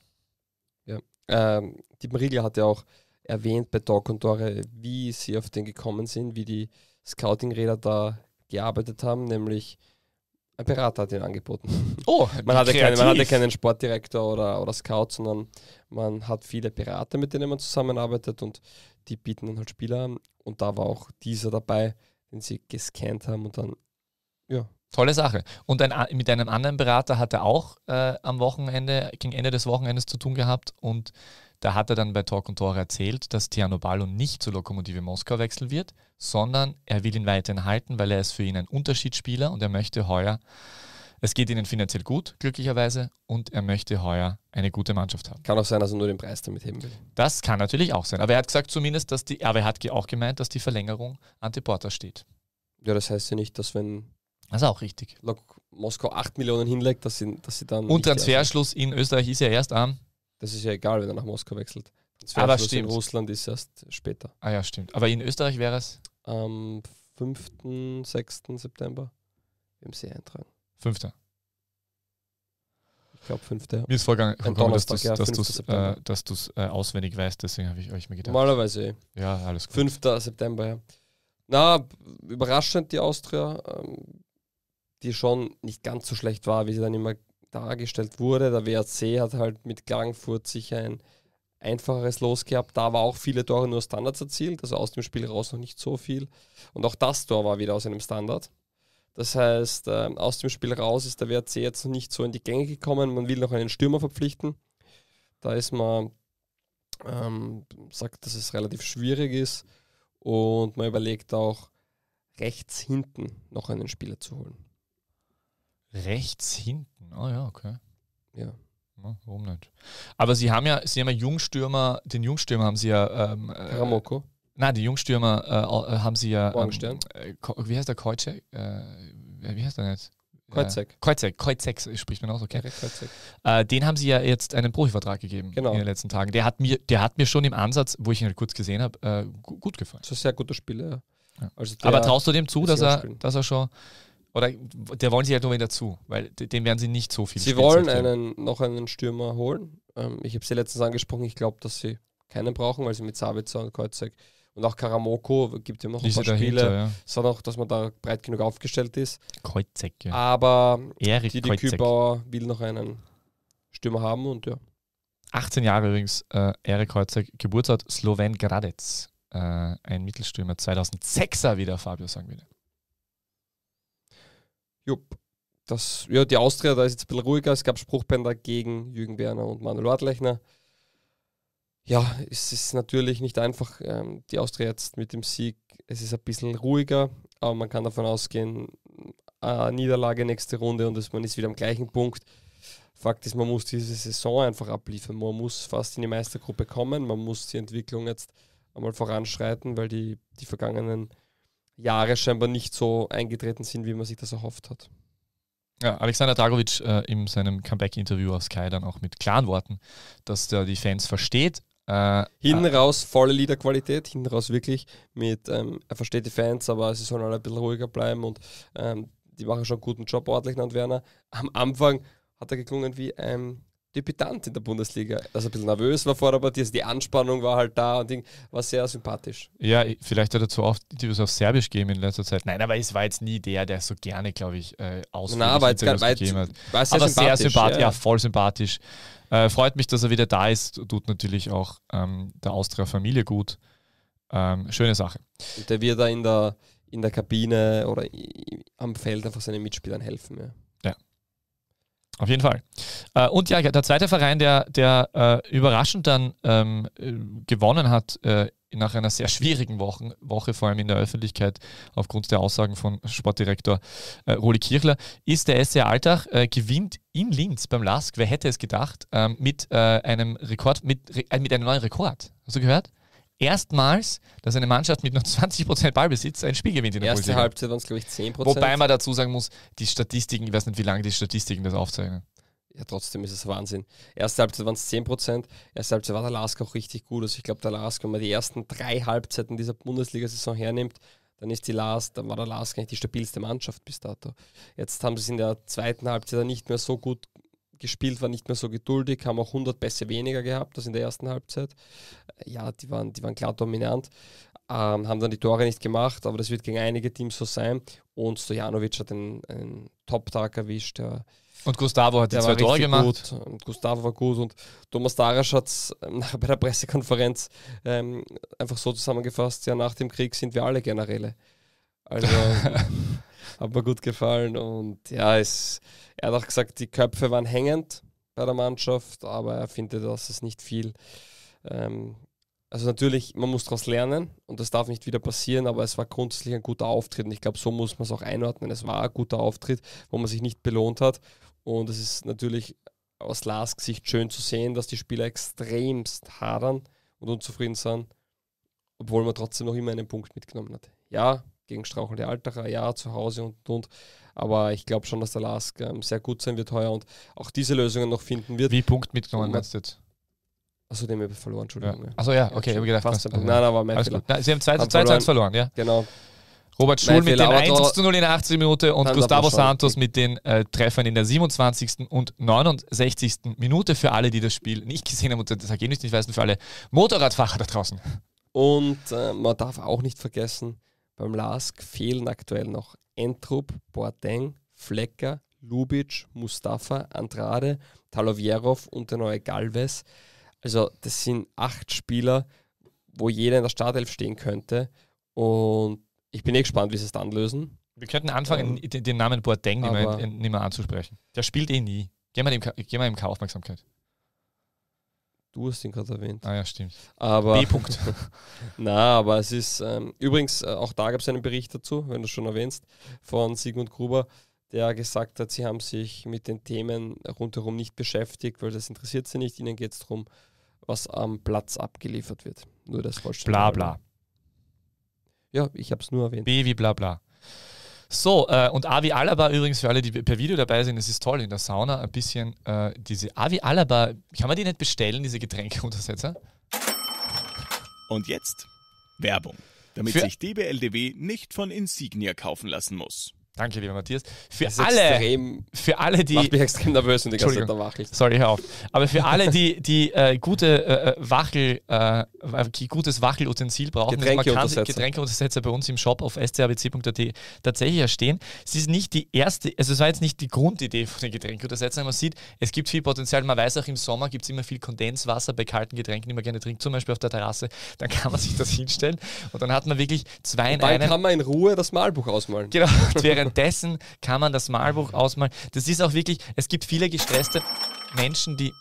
Ja. Ähm, die Marilla hat ja auch erwähnt bei Talk und Tore, wie sie auf den gekommen sind, wie die Scouting-Räder da gearbeitet haben, nämlich ein Berater hat ihn angeboten. Oh, man hatte, keine, man hatte, keinen Sportdirektor oder, oder Scout, sondern man hat viele Berater, mit denen man zusammenarbeitet und die bieten dann halt Spieler an. Und da war auch dieser dabei, den sie gescannt haben und dann, ja. Tolle Sache. Und ein, mit einem anderen Berater hat er auch äh, am Wochenende, gegen Ende des Wochenendes zu tun gehabt und da hat er dann bei Talk und Tore erzählt, dass Tiano Ballo nicht zur Lokomotive Moskau wechseln wird, sondern er will ihn weiterhin halten, weil er ist für ihn ein Unterschiedsspieler und er möchte heuer, es geht ihnen finanziell gut, glücklicherweise, und er möchte heuer eine gute Mannschaft haben. Kann auch sein, dass er nur den Preis damit heben will. Das kann natürlich auch sein. Aber er hat gesagt zumindest, dass die, aber er hat auch gemeint, dass die Verlängerung ante Porta steht. Ja, das heißt ja nicht, dass wenn das ist auch richtig. Lok Moskau 8 Millionen hinlegt, dass sie, dass sie dann. Und Transferschluss in Österreich ist ja erst am das ist ja egal, wenn er nach Moskau wechselt. Aber ah, Schluss In Russland ist erst später. Ah ja, stimmt. Aber in Österreich wäre es? Am 5., 6. September im See eintragen. 5. Ich glaube 5. Mir ist vorgegangen, dass du es ja, äh, dass du's, äh, auswendig weißt, deswegen habe ich euch mir gedacht. Normalerweise. Eh. Ja, alles gut. 5. September, ja. Na, überraschend die Austria, ähm, die schon nicht ganz so schlecht war, wie sie dann immer dargestellt wurde. Der WRC hat halt mit Klagenfurt sich ein einfacheres Los gehabt. Da war auch viele Tore nur Standards erzielt, also aus dem Spiel raus noch nicht so viel. Und auch das Tor war wieder aus einem Standard. Das heißt, äh, aus dem Spiel raus ist der WRC jetzt noch nicht so in die Gänge gekommen. Man will noch einen Stürmer verpflichten. Da ist man, ähm, sagt, dass es relativ schwierig ist. Und man überlegt auch, rechts hinten noch einen Spieler zu holen. Rechts hinten. oh ja, okay. Ja. ja. Warum nicht? Aber sie haben ja, sie haben ja Jungstürmer, den Jungstürmer haben sie ja. Ähm, Karamoko. Äh, Nein, die Jungstürmer äh, äh haben sie ja. Ähm, Morgenstern. Ähm, wie heißt der Kreuzek? Äh, wie heißt der jetzt? Kreuzek. Äh, Kreuzek, Kreuzek spricht man auch so, okay? Äh, den haben sie ja jetzt einen Profivertrag gegeben genau. in den letzten Tagen. Der hat mir, der hat mir schon im Ansatz, wo ich ihn halt kurz gesehen habe, äh, gut gefallen. Das ist ein sehr guter Spieler. Ja. Also Aber traust du dem zu, dass er, dass er schon oder der wollen sie halt nur wieder zu, weil dem werden sie nicht so viel Sie wollen einen, noch einen Stürmer holen. Ähm, ich habe sie letztens angesprochen, ich glaube, dass sie keinen brauchen, weil sie mit Sabitzer und Kreuzek und auch Karamoko gibt ja noch ein paar dahinter, Spiele, ja. sondern auch, dass man da breit genug aufgestellt ist. Kreuzek, ja. Aber Erich Didi Kreuzek. Kübauer will noch einen Stürmer haben und ja. 18 Jahre übrigens, äh, Erik Kreuzek, Geburtsort Sloven Gradec, äh, ein Mittelstürmer, 2006er wieder, Fabio sagen würde. Jupp. Das, ja, die Austria, da ist jetzt ein bisschen ruhiger. Es gab Spruchbänder gegen Jürgen Werner und Manuel Ortlechner. Ja, es ist natürlich nicht einfach. Ähm, die Austria jetzt mit dem Sieg, es ist ein bisschen ruhiger, aber man kann davon ausgehen, eine Niederlage nächste Runde und man ist wieder am gleichen Punkt. Fakt ist, man muss diese Saison einfach abliefern. Man muss fast in die Meistergruppe kommen. Man muss die Entwicklung jetzt einmal voranschreiten, weil die, die vergangenen Jahre scheinbar nicht so eingetreten sind, wie man sich das erhofft hat. Ja, Alexander Dragovic äh, in seinem Comeback-Interview auf Sky dann auch mit klaren Worten, dass der die Fans versteht. Äh, hinten äh, raus volle Liederqualität, hinten raus wirklich mit, ähm, er versteht die Fans, aber sie sollen alle ein bisschen ruhiger bleiben und ähm, die machen schon einen guten Job ordentlich, und Werner. Am Anfang hat er geklungen wie ein Debütant in der Bundesliga. Also ein bisschen nervös war vor Rabatis, also die Anspannung war halt da und Ding, war sehr sympathisch. Ja, vielleicht hat er zu oft Interviews auf Serbisch gegeben in letzter Zeit. Nein, aber es war jetzt nie der, der so gerne, glaube ich, äh, ausführlich Nein, aber Interviews jetzt, gegeben hat. War sehr aber sympathisch. Sehr sympath ja. ja. voll sympathisch. Äh, freut mich, dass er wieder da ist. Tut natürlich auch ähm, der Austria-Familie gut. Ähm, schöne Sache. Und der wird da in der, in der Kabine oder am Feld einfach seinen Mitspielern helfen. Ja. ja. Auf jeden Fall. Äh, und ja, der zweite Verein, der, der äh, überraschend dann ähm, gewonnen hat, äh, nach einer sehr schwierigen Woche, Woche, vor allem in der Öffentlichkeit, aufgrund der Aussagen von Sportdirektor äh, Roli Kirchler, ist der SC Alltag, äh, gewinnt in Linz beim LASK, wer hätte es gedacht, ähm, mit äh, einem Rekord, mit, äh, mit einem neuen Rekord. Hast du gehört? erstmals, dass eine Mannschaft mit nur 20% Ballbesitz ein Spiel gewinnt in der Erste Halbzeit waren es, glaube ich, 10%. Wobei man dazu sagen muss, die Statistiken, ich weiß nicht, wie lange die Statistiken das aufzeigen. Ja, trotzdem ist es Wahnsinn. Erste Halbzeit waren es 10%, erste Halbzeit war der Lask auch richtig gut. Also ich glaube, der Lask, wenn man die ersten drei Halbzeiten dieser Bundesliga-Saison hernimmt, dann ist die Last, dann war der Last eigentlich die stabilste Mannschaft bis dato. Jetzt haben sie es in der zweiten Halbzeit nicht mehr so gut gespielt, war nicht mehr so geduldig, haben auch 100 Pässe weniger gehabt, als in der ersten Halbzeit. Äh, ja, die waren, die waren klar dominant, ähm, haben dann die Tore nicht gemacht, aber das wird gegen einige Teams so sein. Und Stojanovic hat einen, einen Top-Tag erwischt. Der, und Gustavo hat die zwei Tore gemacht. Gut. Und Gustavo war gut und Thomas Darasch hat es ähm, bei der Pressekonferenz ähm, einfach so zusammengefasst: Ja, nach dem Krieg sind wir alle Generäle. Also. hat mir gut gefallen. Und ja, es, er hat auch gesagt, die Köpfe waren hängend bei der Mannschaft, aber er findet, dass es nicht viel. Ähm, also natürlich, man muss daraus lernen und das darf nicht wieder passieren, aber es war grundsätzlich ein guter Auftritt und ich glaube, so muss man es auch einordnen. Es war ein guter Auftritt, wo man sich nicht belohnt hat und es ist natürlich aus Lars Gesicht schön zu sehen, dass die Spieler extremst hadern und unzufrieden sind, obwohl man trotzdem noch immer einen Punkt mitgenommen hat. Ja, gegen Strauchel der Alterer, ja, zu Hause und und. Aber ich glaube schon, dass der Lask ähm, sehr gut sein wird heuer und auch diese Lösungen noch finden wird. Wie Punkt mitgenommen meinst du jetzt? Achso, den habe ich verloren, Entschuldigung. Ja. Achso, ja, okay, ich habe gedacht, fast. Also, nein, nein, war mein Fehler. Na, Sie haben 2 zu 1 verloren, ja. Genau. Robert Schul mit dem 1 zu 0 in der 80. Minute und Gustavo Santos mit den äh, Treffern in der 27. und 69. Minute für alle, die das Spiel nicht gesehen haben und das Ergebnis nicht weißen, für alle Motorradfahrer da draußen. Und äh, man darf auch nicht vergessen, beim LASK fehlen aktuell noch Entrup, Boateng, Flecker, Lubic, Mustafa, Andrade, Talovierov und der neue Galvez. Also das sind acht Spieler, wo jeder in der Startelf stehen könnte. Und ich bin eh gespannt, wie sie es dann lösen. Wir könnten anfangen, ähm, den, Namen Boateng nicht mehr, nicht mehr anzusprechen. Der spielt eh nie. gehen wir ihm keine Aufmerksamkeit. Du hast ihn gerade erwähnt. Ah ja, stimmt. Aber, B-Punkt. na, aber es ist, ähm, übrigens, äh, auch da gab es einen Bericht dazu, wenn du es schon erwähnst, von Sigmund Gruber, der gesagt hat, sie haben sich mit den Themen rundherum nicht beschäftigt, weil das interessiert sie nicht. Ihnen geht es darum, was am Platz abgeliefert wird. Nur das vollständig. Bla bla. Ja, ich habe es nur erwähnt. B wie bla bla. So, äh, und Avi Alaba übrigens, für alle, die per Video dabei sind, es ist toll in der Sauna, ein bisschen äh, diese Avi Alaba, kann man die nicht bestellen, diese Getränkeuntersetzer? Und jetzt Werbung, damit für sich DBLDW nicht von Insignia kaufen lassen muss. Danke, lieber Matthias. Für alle, extrem, für alle, die. Macht mich extrem nervös und die ganze Zeit da wachel. Sorry, hör auf. Aber für alle, die, die äh, gute, äh, äh Wachel, äh, gutes Wachelutensil brauchen, also man Getränkeuntersetzer. Getränkeuntersetzer bei uns im Shop auf strbc.at tatsächlich erstehen. Es ist nicht die erste, also es war jetzt nicht die Grundidee von den Getränkeuntersetzern. Man sieht, es gibt viel Potenzial. Man weiß auch, im Sommer gibt es immer viel Kondenswasser bei kalten Getränken, die man gerne trinkt, zum Beispiel auf der Terrasse. Dann kann man sich das hinstellen und dann hat man wirklich zwei in einem. Dann kann man in Ruhe das Malbuch ausmalen. Genau, während währenddessen kann man das Malbuch mhm. ausmalen. Das ist auch wirklich, es gibt viele gestresste Menschen, die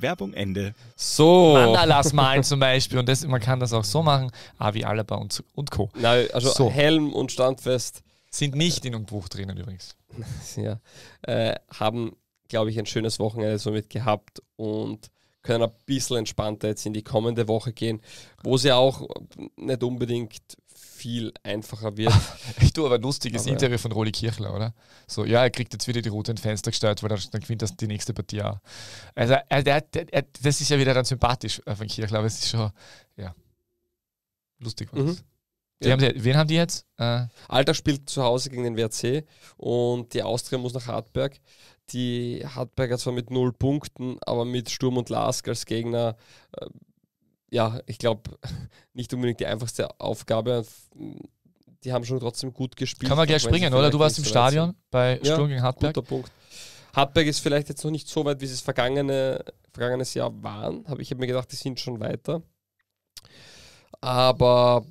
Werbung Ende. So. Mandalas malen zum Beispiel. Und das, man kann das auch so machen. Avi Alaba und, und Co. Nein, also so. Helm und Standfest. Sind nicht in einem Buch drinnen übrigens. ja. Äh, haben, glaube ich, ein schönes Wochenende somit gehabt und können ein bisschen entspannter jetzt in die kommende Woche gehen, wo sie auch nicht unbedingt viel einfacher wird. ich tue aber ein lustiges aber Interview von Roli Kirchler, oder? So, ja, er kriegt jetzt wieder die Route ins Fenster gesteuert, weil dann, dann gewinnt das die nächste Partie auch. Also, er, er, er, das ist ja wieder dann sympathisch äh, von Kirchler, aber es ist schon, ja, lustig war mhm. Ja. Haben die, wen haben die jetzt? Äh. Alter spielt zu Hause gegen den WRC und die Austria muss nach Hartberg. Die Hartberger zwar mit null Punkten, aber mit Sturm und Lask als Gegner äh, ja, ich glaube, nicht unbedingt die einfachste Aufgabe. Die haben schon trotzdem gut gespielt. Kann man gleich springen, oder? Du warst im so Stadion bei Sturm gegen Hartberg. Guter Punkt. Hartberg ist vielleicht jetzt noch nicht so weit, wie sie es vergangene, vergangenes Jahr waren. Hab, ich habe mir gedacht, die sind schon weiter. Aber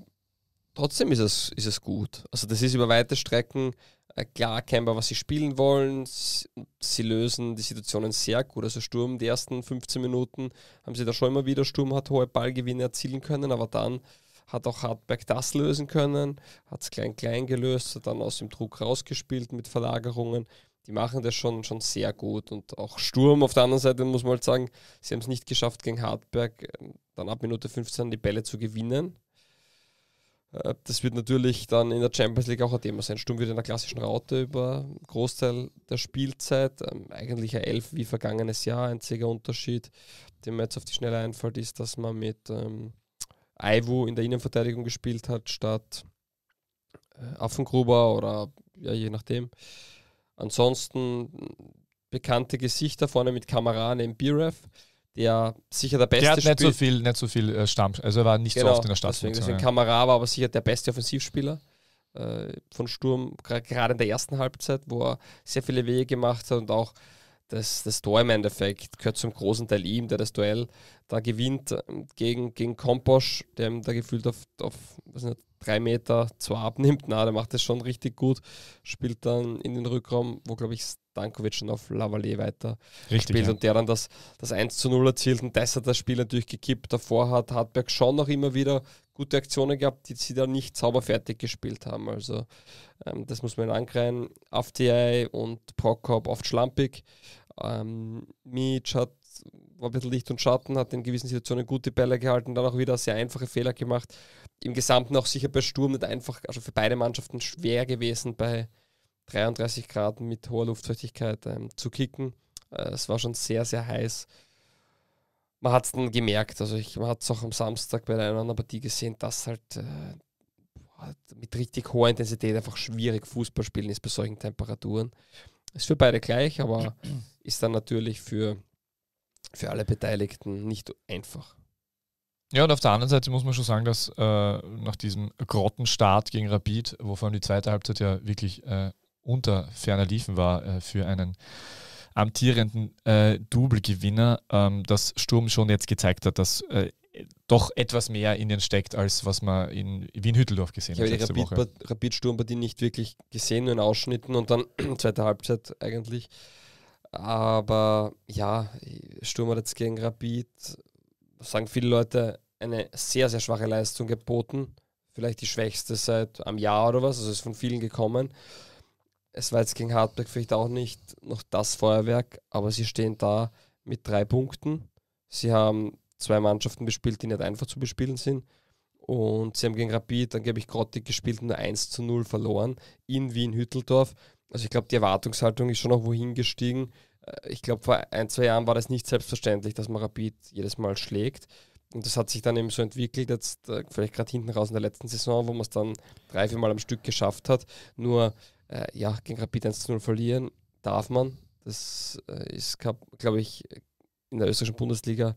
trotzdem ist es, ist es gut. Also das ist über weite Strecken äh, klar erkennbar, was sie spielen wollen. Sie lösen die Situationen sehr gut. Also Sturm, die ersten 15 Minuten haben sie da schon immer wieder. Sturm hat hohe Ballgewinne erzielen können, aber dann hat auch Hartberg das lösen können, hat es klein-klein gelöst, hat dann aus dem Druck rausgespielt mit Verlagerungen. Die machen das schon, schon sehr gut. Und auch Sturm auf der anderen Seite muss man halt sagen, sie haben es nicht geschafft, gegen Hartberg ähm, dann ab Minute 15 die Bälle zu gewinnen. Äh, das wird natürlich dann in der Champions League auch ein Thema sein. Sturm wird in der klassischen Raute über Großteil der Spielzeit. Ähm, eigentlich ein Elf wie vergangenes Jahr. Einziger Unterschied, der mir jetzt auf die Schnelle einfällt, ist, dass man mit ähm, in der Innenverteidigung gespielt hat, statt äh, Affengruber oder ja, je nachdem. Ansonsten bekannte Gesichter vorne mit Kameran im Birev der sicher der beste der hat nicht Spiel so viel, nicht so viel äh, Stamm, also er war nicht genau, so oft in der Stadt. Deswegen, deswegen ja. Kamara war aber sicher der beste Offensivspieler äh, von Sturm, gerade in der ersten Halbzeit, wo er sehr viele Wege gemacht hat und auch das, das Tor im Endeffekt gehört zum großen Teil ihm, der das Duell da gewinnt ähm, gegen, gegen Komposch, der ihm da gefühlt auf, auf was nicht, drei Meter zwar abnimmt. Na, der macht das schon richtig gut, spielt dann in den Rückraum, wo glaube ich Stankovic schon auf Lavalier weiter richtig, spielt ja. und der dann das, das 1 zu 0 erzielt und das hat das Spiel natürlich gekippt. Davor hat Hartberg schon noch immer wieder gute Aktionen gehabt, die sie da nicht sauber fertig gespielt haben. Also ähm, das muss man ankreien. AFTI und Prokop oft schlampig. Ähm, Mietsch hat, war ein bisschen Licht und Schatten, hat in gewissen Situationen gute Bälle gehalten, dann auch wieder sehr einfache Fehler gemacht. Im Gesamten auch sicher bei Sturm nicht einfach, also für beide Mannschaften schwer gewesen, bei 33 Grad mit hoher Luftfeuchtigkeit ähm, zu kicken. Äh, es war schon sehr, sehr heiß man hat es dann gemerkt, also ich, man hat es auch am Samstag bei der einen anderen Partie gesehen, dass halt äh, mit richtig hoher Intensität einfach schwierig Fußball spielen ist bei solchen Temperaturen. Ist für beide gleich, aber ist dann natürlich für, für alle Beteiligten nicht einfach. Ja, und auf der anderen Seite muss man schon sagen, dass äh, nach diesem Grottenstart gegen Rapid, wo vor allem die zweite Halbzeit ja wirklich äh, unter ferner Liefen war äh, für einen amtierenden äh, Double-Gewinner, ähm, dass Sturm schon jetzt gezeigt hat, dass äh, doch etwas mehr in ihnen steckt, als was man in Wien-Hütteldorf gesehen ich hat. Ich habe die Rapid, rapid nicht wirklich gesehen, nur in Ausschnitten und dann zweite Halbzeit eigentlich. Aber ja, Sturm hat jetzt gegen Rapid, sagen viele Leute, eine sehr, sehr schwache Leistung geboten. Vielleicht die schwächste seit einem Jahr oder was, also ist von vielen gekommen. Es war jetzt gegen Hartberg vielleicht auch nicht noch das Feuerwerk, aber sie stehen da mit drei Punkten. Sie haben zwei Mannschaften bespielt, die nicht einfach zu bespielen sind. Und sie haben gegen Rapid, dann glaube ich, Grottig gespielt, nur 1 zu 0 verloren in Wien-Hütteldorf. Also ich glaube, die Erwartungshaltung ist schon noch wohin gestiegen. Äh, ich glaube, vor ein, zwei Jahren war das nicht selbstverständlich, dass man Rapid jedes Mal schlägt. Und das hat sich dann eben so entwickelt, jetzt äh, vielleicht gerade hinten raus in der letzten Saison, wo man es dann drei, vier Mal am Stück geschafft hat. Nur, äh, ja, gegen Rapid 1 zu 0 verlieren darf man. Das äh, ist, glaube ich, in der österreichischen Bundesliga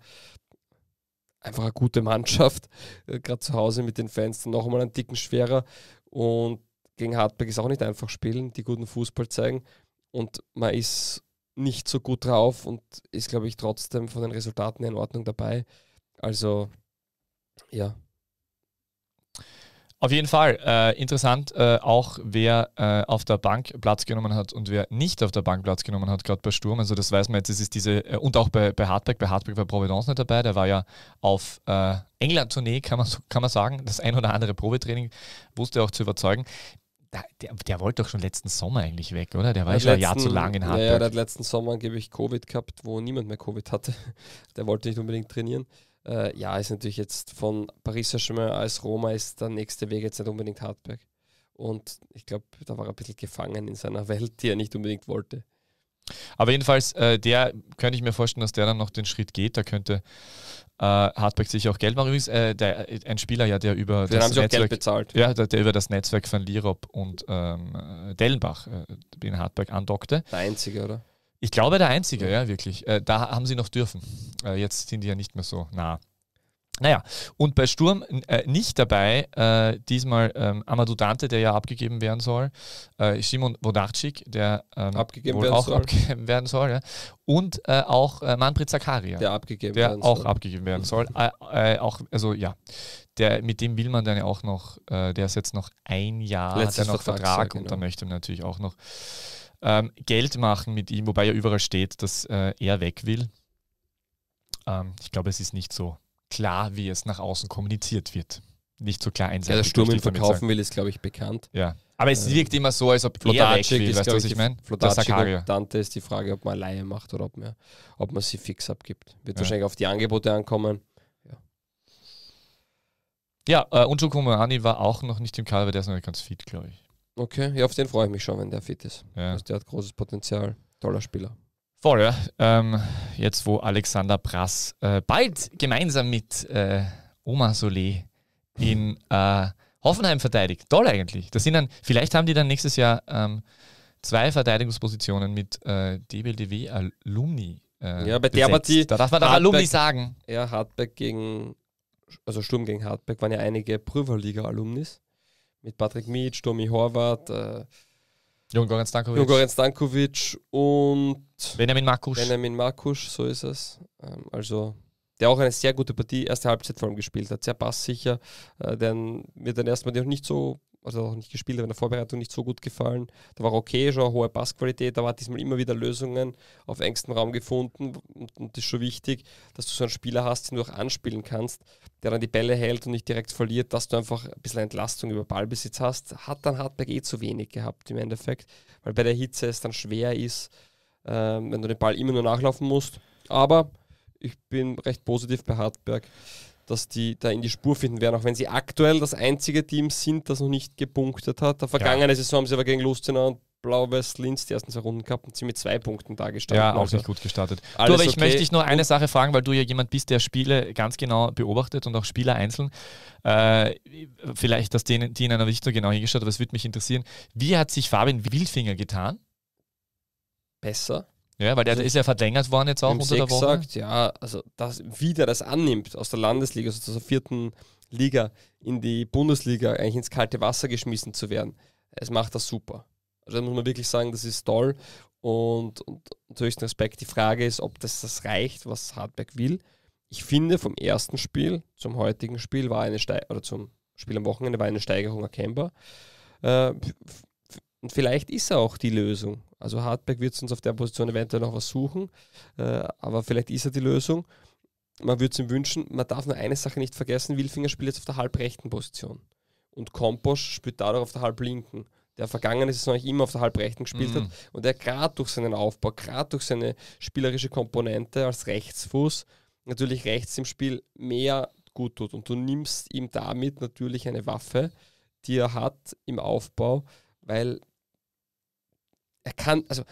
einfach eine gute Mannschaft. Äh, gerade zu Hause mit den Fans noch einmal einen dicken schwerer. Und gegen Hartberg ist auch nicht einfach spielen, die guten Fußball zeigen. Und man ist nicht so gut drauf und ist, glaube ich, trotzdem von den Resultaten in Ordnung dabei. Also, ja, auf jeden Fall. Äh, interessant äh, auch, wer äh, auf der Bank Platz genommen hat und wer nicht auf der Bank Platz genommen hat, gerade bei Sturm. Also das weiß man jetzt, es ist diese, äh, und auch bei, bei Hartberg, bei Hartberg war Providence nicht dabei, der war ja auf äh, England-Tournee, kann man, kann man sagen, das ein oder andere Probetraining wusste auch zu überzeugen. Der, der, wollte doch schon letzten Sommer eigentlich weg, oder? Der war ja schon ein Jahr zu lang in Hartberg. Ja, der hat letzten Sommer angeblich Covid gehabt, wo niemand mehr Covid hatte. Der wollte nicht unbedingt trainieren äh, ja, ist natürlich jetzt von Paris Saint-Germain als Roma ist der nächste Weg jetzt nicht unbedingt Hartberg. Und ich glaube, da war er ein bisschen gefangen in seiner Welt, die er nicht unbedingt wollte. Aber jedenfalls, äh, der könnte ich mir vorstellen, dass der dann noch den Schritt geht. Da könnte äh, Hartberg sicher auch Geld machen. Übrigens, äh, der, äh, ein Spieler, ja, der über Wir das Netzwerk, bezahlt, ja. Der, der, über das Netzwerk von Lirop und ähm, Dellenbach äh, in Hartberg andockte. Der einzige, oder? Ich glaube, der einzige, ja, wirklich. Äh, da haben sie noch dürfen. Äh, jetzt sind die ja nicht mehr so nah. Naja, und bei Sturm äh, nicht dabei, äh, diesmal ähm, Amadou Dante, der ja abgegeben werden soll, äh, Simon Wodachczyk, der ähm, abgegeben wohl auch soll. abgegeben werden soll, ja. und äh, auch äh, Manfred Zakaria, der, abgegeben der werden auch soll. abgegeben werden soll. Äh, auch, also ja, der, mit dem will man dann ja auch noch, der ist jetzt noch ein Jahr, Letztes der noch Vertrag, Vertrag und genau. da möchte man natürlich auch noch ähm, Geld machen mit ihm, wobei ja überall steht, dass äh, er weg will. Ähm, ich glaube, es ist nicht so klar, wie es nach außen kommuniziert wird. Nicht so klar einseitig. Ja, dass Sturm ihn verkaufen will, ist, glaube ich, bekannt. Ja. Aber es ähm, wirkt immer so, als ob Flotatschik ist, weißt du, was ich meine? Flotatschik und Dante ist die Frage, ob man Laie macht oder ob, mehr, ob man sie fix abgibt. Wird ja. wahrscheinlich auf die Angebote ankommen. Ja, ja äh, Unjo Kumani war auch noch nicht im Kader, aber der ist noch ganz fit, glaube ich. Okay, ja, auf den freue ich mich schon, wenn der fit ist. Ja. Also der hat großes Potenzial. Toller Spieler. Voll, ja. Ähm, jetzt, wo Alexander Brass äh, bald gemeinsam mit äh, Oma Solé in äh, Hoffenheim verteidigt. Toll eigentlich. Das sind dann, vielleicht haben die dann nächstes Jahr ähm, zwei Verteidigungspositionen mit äh, DBLDW-Alumni. Äh, ja, bei besetzt. der Partie. Da darf man doch Alumni sagen. Ja, Hartberg gegen, also Sturm gegen Hartberg waren ja einige Prüferliga-Alumnis mit Patrick Mietsch, Tommy Horvath, äh, Jon Stankovic. Jon Stankovic und Benjamin Markusch. Benjamin Markusch, so ist es. Ähm, also der auch eine sehr gute Partie, erste Halbzeit vor allem gespielt hat, sehr passsicher, äh, denn wir dann erstmal noch nicht so also auch nicht gespielt, aber in der Vorbereitung nicht so gut gefallen. Da war okay, schon hohe Passqualität, aber hat diesmal immer wieder Lösungen auf engstem Raum gefunden und, und, das ist schon wichtig, dass du so einen Spieler hast, den du auch anspielen kannst, der dann die Bälle hält und nicht direkt verliert, dass du einfach ein bisschen Entlastung über Ballbesitz hast. Hat dann Hartberg eh zu wenig gehabt im Endeffekt, weil bei der Hitze es dann schwer ist, äh, wenn du den Ball immer nur nachlaufen musst. Aber ich bin recht positiv bei Hartberg dass die da in die Spur finden werden, auch wenn sie aktuell das einzige Team sind, das noch nicht gepunktet hat. Der vergangene ja. Saison haben sie aber gegen Lustenau und blau west Linz die ersten zwei Runden gehabt und sind mit zwei Punkten da gestartet. Ja, auch also. nicht gut gestartet. du, aber ich okay. möchte dich nur eine Sache fragen, weil du ja jemand bist, der Spiele ganz genau beobachtet und auch Spieler einzeln. Äh, vielleicht, dass denen, die in einer Richtung genau hingeschaut, aber es würde mich interessieren. Wie hat sich Fabian Wildfinger getan? Besser. Ja, weil der also, ist ja verdängert worden jetzt auch unter Sex der Woche. Sagt, ja, also das, wie der das annimmt, aus der Landesliga, also zur vierten Liga in die Bundesliga eigentlich ins kalte Wasser geschmissen zu werden, es macht das super. Also da muss man wirklich sagen, das ist toll und, und, und höchsten Respekt. Die Frage ist, ob das das reicht, was Hardback will. Ich finde, vom ersten Spiel zum heutigen Spiel war eine Steigerung, oder zum Spiel am Wochenende war eine Steigerung erkennbar. Äh, und vielleicht ist er auch die Lösung. Also Hartberg wird uns auf der Position eventuell noch was suchen, äh, aber vielleicht ist er die Lösung. Man würde es ihm wünschen. Man darf nur eine Sache nicht vergessen: Wilfinger spielt jetzt auf der halbrechten Position. Und Komposch spielt dadurch auf der halblinken der vergangene Saison eigentlich immer auf der Halbrechten gespielt mhm. hat und der gerade durch seinen Aufbau, gerade durch seine spielerische Komponente als Rechtsfuß natürlich rechts im Spiel mehr gut tut. Und du nimmst ihm damit natürlich eine Waffe, die er hat im Aufbau, weil er kann, also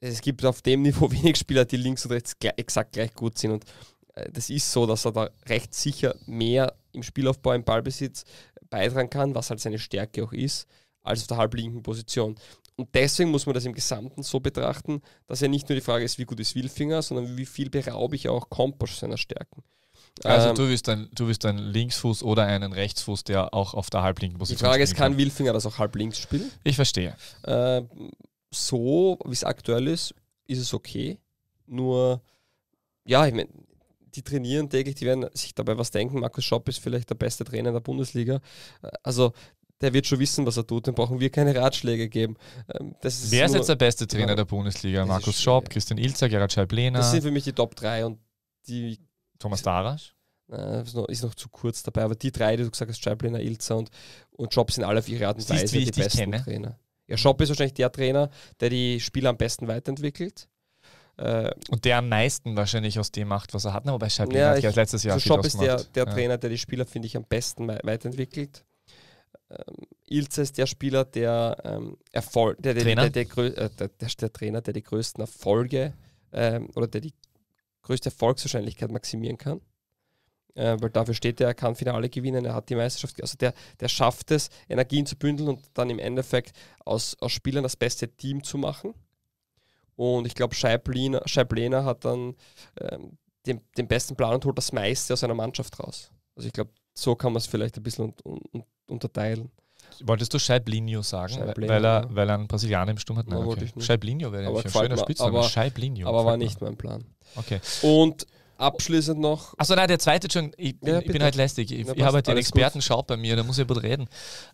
es gibt auf dem Niveau wenig Spieler, die links und rechts gleich, exakt gleich gut sind. Und äh, das ist so, dass er da recht sicher mehr im Spielaufbau, im Ballbesitz beitragen kann, was halt seine Stärke auch ist, als auf der halblinken Position. Und deswegen muss man das im Gesamten so betrachten, dass ja nicht nur die Frage ist, wie gut ist Wilfinger, sondern wie viel beraube ich auch Komposch seiner Stärken. Also ähm, du, bist ein, du Linksfuß oder einen Rechtsfuß, der auch auf der halblinken Position ist. Die Frage ist, kann Wilfinger das auch halblinks spielen? Ich verstehe. Äh, so, wie es aktuell ist, ist es okay. Nur, ja, ich meine, die trainieren täglich, die werden sich dabei was denken. Markus Schopp ist vielleicht der beste Trainer der Bundesliga. Äh, also der wird schon wissen, was er tut, Dann brauchen wir keine Ratschläge geben. Ähm, ist Wer ist jetzt der beste Trainer der Bundesliga? Markus Schopp, Christian Ilzer, Gerhard Scheiblena. Das sind für mich die Top 3 und die. Thomas Darasch? Ist noch, ist noch zu kurz dabei, aber die drei, die du gesagt hast, Scheiblena, Ilzer und, und Schopp sind alle auf ihre Art und Weise die besten Trainer. Ja, Schopp ist wahrscheinlich der Trainer, der die Spieler am besten weiterentwickelt. Äh, und der am meisten wahrscheinlich aus dem macht, was er hat. Na, ne? wobei Schabli ja, hat ja letztes Jahr also Schopp ist der, der ja. Trainer, der die Spieler, finde ich, am besten weiterentwickelt. Ähm, Ilze ist der Spieler, der ähm, Erfolg, der, der, Trainer? Der, äh, der, der, der, Trainer, der die größten Erfolge ähm, oder der die größte Erfolgswahrscheinlichkeit maximieren kann äh, weil dafür steht er, er kann Finale gewinnen, er hat die Meisterschaft, also der, der schafft es, Energien zu bündeln und dann im Endeffekt aus, aus Spielern das beste Team zu machen. Und ich glaube, Scheiblener hat dann ähm, den, den besten Plan und holt das meiste aus einer Mannschaft raus. Also ich glaube, so kann man es vielleicht ein bisschen un, un, unterteilen. Wolltest du Scheiblinho sagen, Scheiblinho, weil, er, ja. weil er einen Brasilianer im Sturm hat? Nein, okay. Scheiblinho wäre ein schöner Spitzname. Aber, Scheiblinho. Aber war nicht mein Plan. Okay. Und Abschließend noch. Achso, nein, der zweite schon. Ich, ja, ich bin halt lästig. Ich, ich habe halt den Experten schaut bei mir, da muss ich über reden.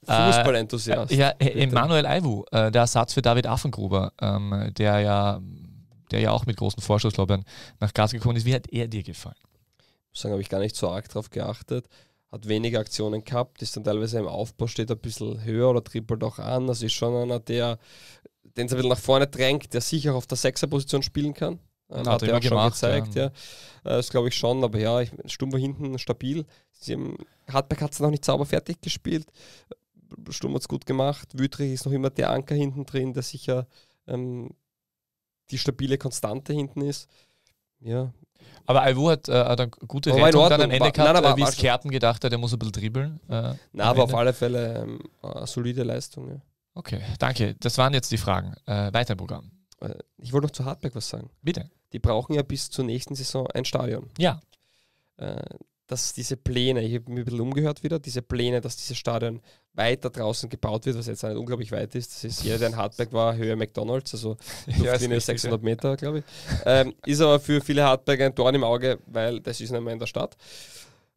Fußballenthusiast. Äh, ja, bitte. Emmanuel Aiwu, äh, der Ersatz für David Affengruber, ähm, der, ja, der ja auch mit großen Vorschusslobern nach Gas gekommen ist. Wie hat er dir gefallen? Ich muss sagen, habe ich gar nicht so arg drauf geachtet. Hat wenige Aktionen gehabt, ist dann teilweise im Aufbau, steht ein bisschen höher oder trippelt auch an. Das ist schon einer, der den es ein bisschen nach vorne drängt, der sicher auf der Sechserposition spielen kann. Hat, äh, hat, er, er auch gemacht, gezeigt, ja. ja. Das äh, glaube ich schon, aber ja, ich, war hinten stabil. Sie haben, Hartberg hat es noch nicht sauber fertig gespielt. Stumm hat es gut gemacht. Wüttrich ist noch immer der Anker hinten drin, der sicher ähm, die stabile Konstante hinten ist. Ja. Aber Alvo hat, äh, hat eine gute aber Rettung dann am Ende gehabt, nein, nein, äh, wie es also Kerten gedacht hat, er muss ein bisschen dribbeln. Äh, na, aber auf alle Fälle ähm, solide Leistung. Ja. Okay, danke. Das waren jetzt die Fragen. Äh, weiter im Programm. Äh, ich wollte noch zu Hartberg was sagen. Bitte. Die brauchen ja bis zur nächsten Saison ein Stadion. Ja. Äh, dass diese Pläne, ich habe mir ein bisschen umgehört wieder, diese Pläne, dass dieses Stadion weiter draußen gebaut wird, was jetzt nicht unglaublich weit ist. Das ist hier, der in Hartberg war, Höhe McDonalds, also Luftlinie ja, 600 Meter, glaube ich. ähm, ist aber für viele Hartberger ein Dorn im Auge, weil das ist nicht mehr in der Stadt.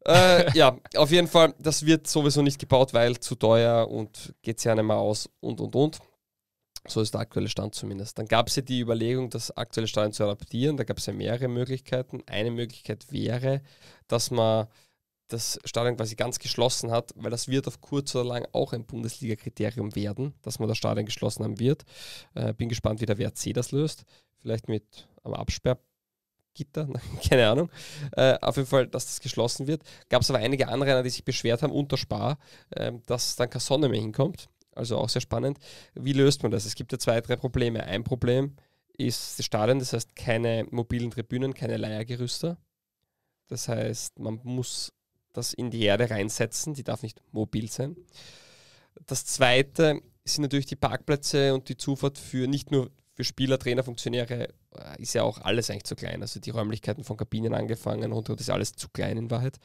Äh, ja, auf jeden Fall, das wird sowieso nicht gebaut, weil zu teuer und geht es ja nicht mehr aus und und und. So ist der aktuelle Stand zumindest. Dann gab es ja die Überlegung, das aktuelle Steuern zu adaptieren. Da gab es ja mehrere Möglichkeiten. Eine Möglichkeit wäre, dass man das Stadion quasi ganz geschlossen hat, weil das wird auf kurz oder lang auch ein Bundesliga-Kriterium werden, dass man das Stadion geschlossen haben wird. Äh, bin gespannt, wie der WRC das löst. Vielleicht mit am Absperrgitter, keine Ahnung. Äh, auf jeden Fall, dass das geschlossen wird. Gab es aber einige Anrainer, die sich beschwert haben, unter Spar, äh, dass dann keine Sonne mehr hinkommt also auch sehr spannend. Wie löst man das? Es gibt ja zwei, drei Probleme. Ein Problem ist das Stadion, das heißt keine mobilen Tribünen, keine Leiergerüste. Das heißt, man muss das in die Erde reinsetzen, die darf nicht mobil sein. Das zweite sind natürlich die Parkplätze und die Zufahrt für nicht nur für Spieler, Trainer, Funktionäre äh, ist ja auch alles eigentlich zu klein. Also die Räumlichkeiten von Kabinen angefangen runter, das ist alles zu klein in Wahrheit.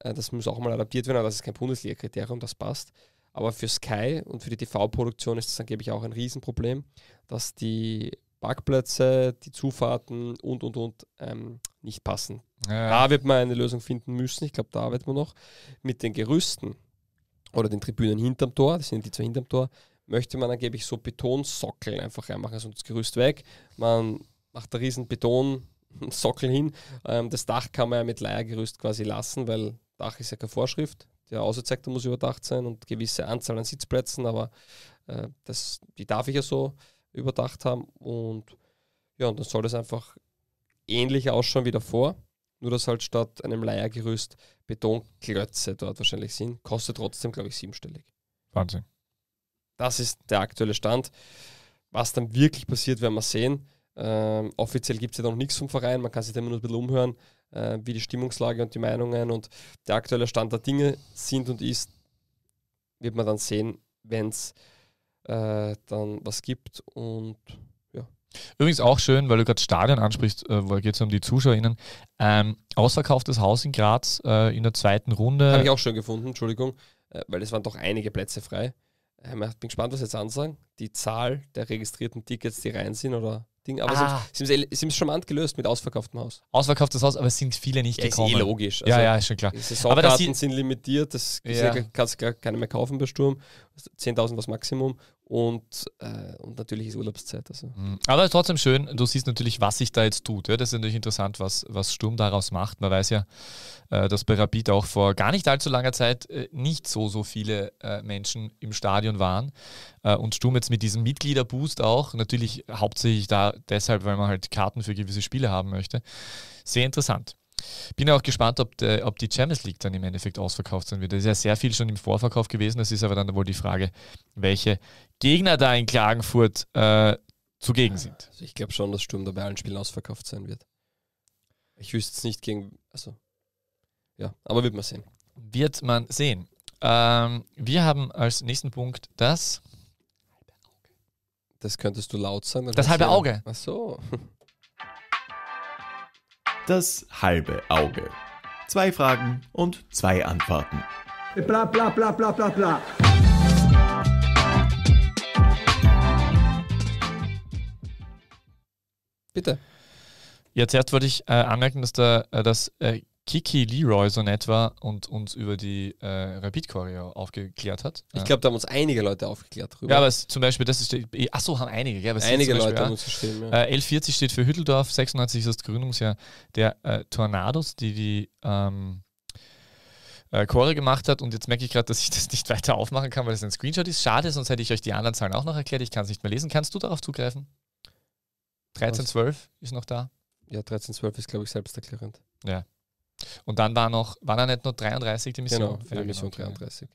Äh, das muss auch mal adaptiert werden, aber das ist kein Bundesliga-Kriterium, das passt. Aber für Sky und für die TV-Produktion ist das angeblich auch ein Riesenproblem, dass die Parkplätze, die Zufahrten und, und, und ähm, nicht passen. Ja. Da wird man eine Lösung finden müssen. Ich glaube, da wird man noch mit den Gerüsten oder den Tribünen hinterm Tor, das sind die zwei hinterm Tor, möchte man angeblich so Betonsockel einfach reinmachen. Also das Gerüst weg, man macht da riesen Betonsockel hin. Ähm, das Dach kann man ja mit Leiergerüst quasi lassen, weil Dach ist ja keine Vorschrift der Außerzeigter muss überdacht sein und gewisse Anzahl an Sitzplätzen, aber äh, das, die darf ich ja so überdacht haben. Und ja, und dann soll das einfach ähnlich ausschauen wie davor, nur dass halt statt einem Leiergerüst Betonklötze dort wahrscheinlich sind. Kostet trotzdem, glaube ich, siebenstellig. Wahnsinn. Das ist der aktuelle Stand. Was dann wirklich passiert, werden wir sehen. Ähm, offiziell gibt es ja noch nichts vom Verein, man kann sich da immer noch ein bisschen umhören äh, wie die Stimmungslage und die Meinungen und der aktuelle Stand der Dinge sind und ist, wird man dann sehen, wenn es äh, dann was gibt und ja. Übrigens auch schön, weil du gerade Stadion ansprichst, äh, weil geht es um die ZuschauerInnen. Ähm, ausverkauftes Haus in Graz äh, in der zweiten Runde. Habe ich auch schön gefunden, Entschuldigung, äh, weil es waren doch einige Plätze frei. Ähm, ich bin gespannt, was jetzt ansagen. Die Zahl der registrierten Tickets, die rein sind oder Ding. Aber ah. sie haben es eh, charmant gelöst mit ausverkauftem Haus. Ausverkauftes Haus, aber es sind viele nicht ja, gekommen. Ist eh logisch. Also ja, ja, ist schon klar. Aber dass sind limitiert, das ja. kannst du gar keine mehr kaufen bei Sturm. 10.000 was Maximum. Und, äh, und natürlich ist Urlaubszeit. Also. Mhm. Aber ist trotzdem schön, du siehst natürlich, was sich da jetzt tut. Ja? Das ist natürlich interessant, was, was Sturm daraus macht. Man weiß ja, äh, dass bei Rapid auch vor gar nicht allzu langer Zeit äh, nicht so, so viele äh, Menschen im Stadion waren. Äh, und Sturm jetzt mit diesem Mitgliederboost auch, natürlich hauptsächlich da deshalb, weil man halt Karten für gewisse Spiele haben möchte. Sehr interessant. Bin ja auch gespannt, ob, der, ob die Champions League dann im Endeffekt ausverkauft sein wird. Da ist ja sehr viel schon im Vorverkauf gewesen. Das ist aber dann wohl die Frage, welche Gegner da in Klagenfurt äh, zugegen sind. Also ich glaube schon, dass Sturm da bei allen Spielen ausverkauft sein wird. Ich wüsste es nicht gegen. Also, ja, aber wird man sehen. Wird man sehen. Ähm, wir haben als nächsten Punkt das. Das könntest du laut sagen. Das halbe Auge. Ach so. Das halbe Auge. Zwei Fragen und zwei Antworten. Bla bla bla bla bla bla. Bitte. Ja, zuerst wollte ich äh, anmerken, dass, der, äh, dass äh, Kiki Leroy so nett war und uns über die äh, Rapid-Choreo aufgeklärt hat. Ich glaube, da haben uns einige Leute aufgeklärt drüber. Ja, aber es, zum Beispiel, das ist. Eh, Achso, haben einige, ja, Einige Leute Beispiel, haben uns verstehen. Ja. Äh, L40 steht für Hütteldorf, 96 ist das Gründungsjahr der äh, Tornados, die die. Ähm, äh, Chore gemacht hat und jetzt merke ich gerade, dass ich das nicht weiter aufmachen kann, weil es ein Screenshot ist. Schade, sonst hätte ich euch die anderen Zahlen auch noch erklärt. Ich kann es nicht mehr lesen. Kannst du darauf zugreifen? 1312 ist noch da. Ja, 1312 ist, glaube ich, selbsterklärend. Ja, und dann war noch, waren da nicht nur 33 die genau, genau, Mission? Genau, die ja, Mission 33. Genau.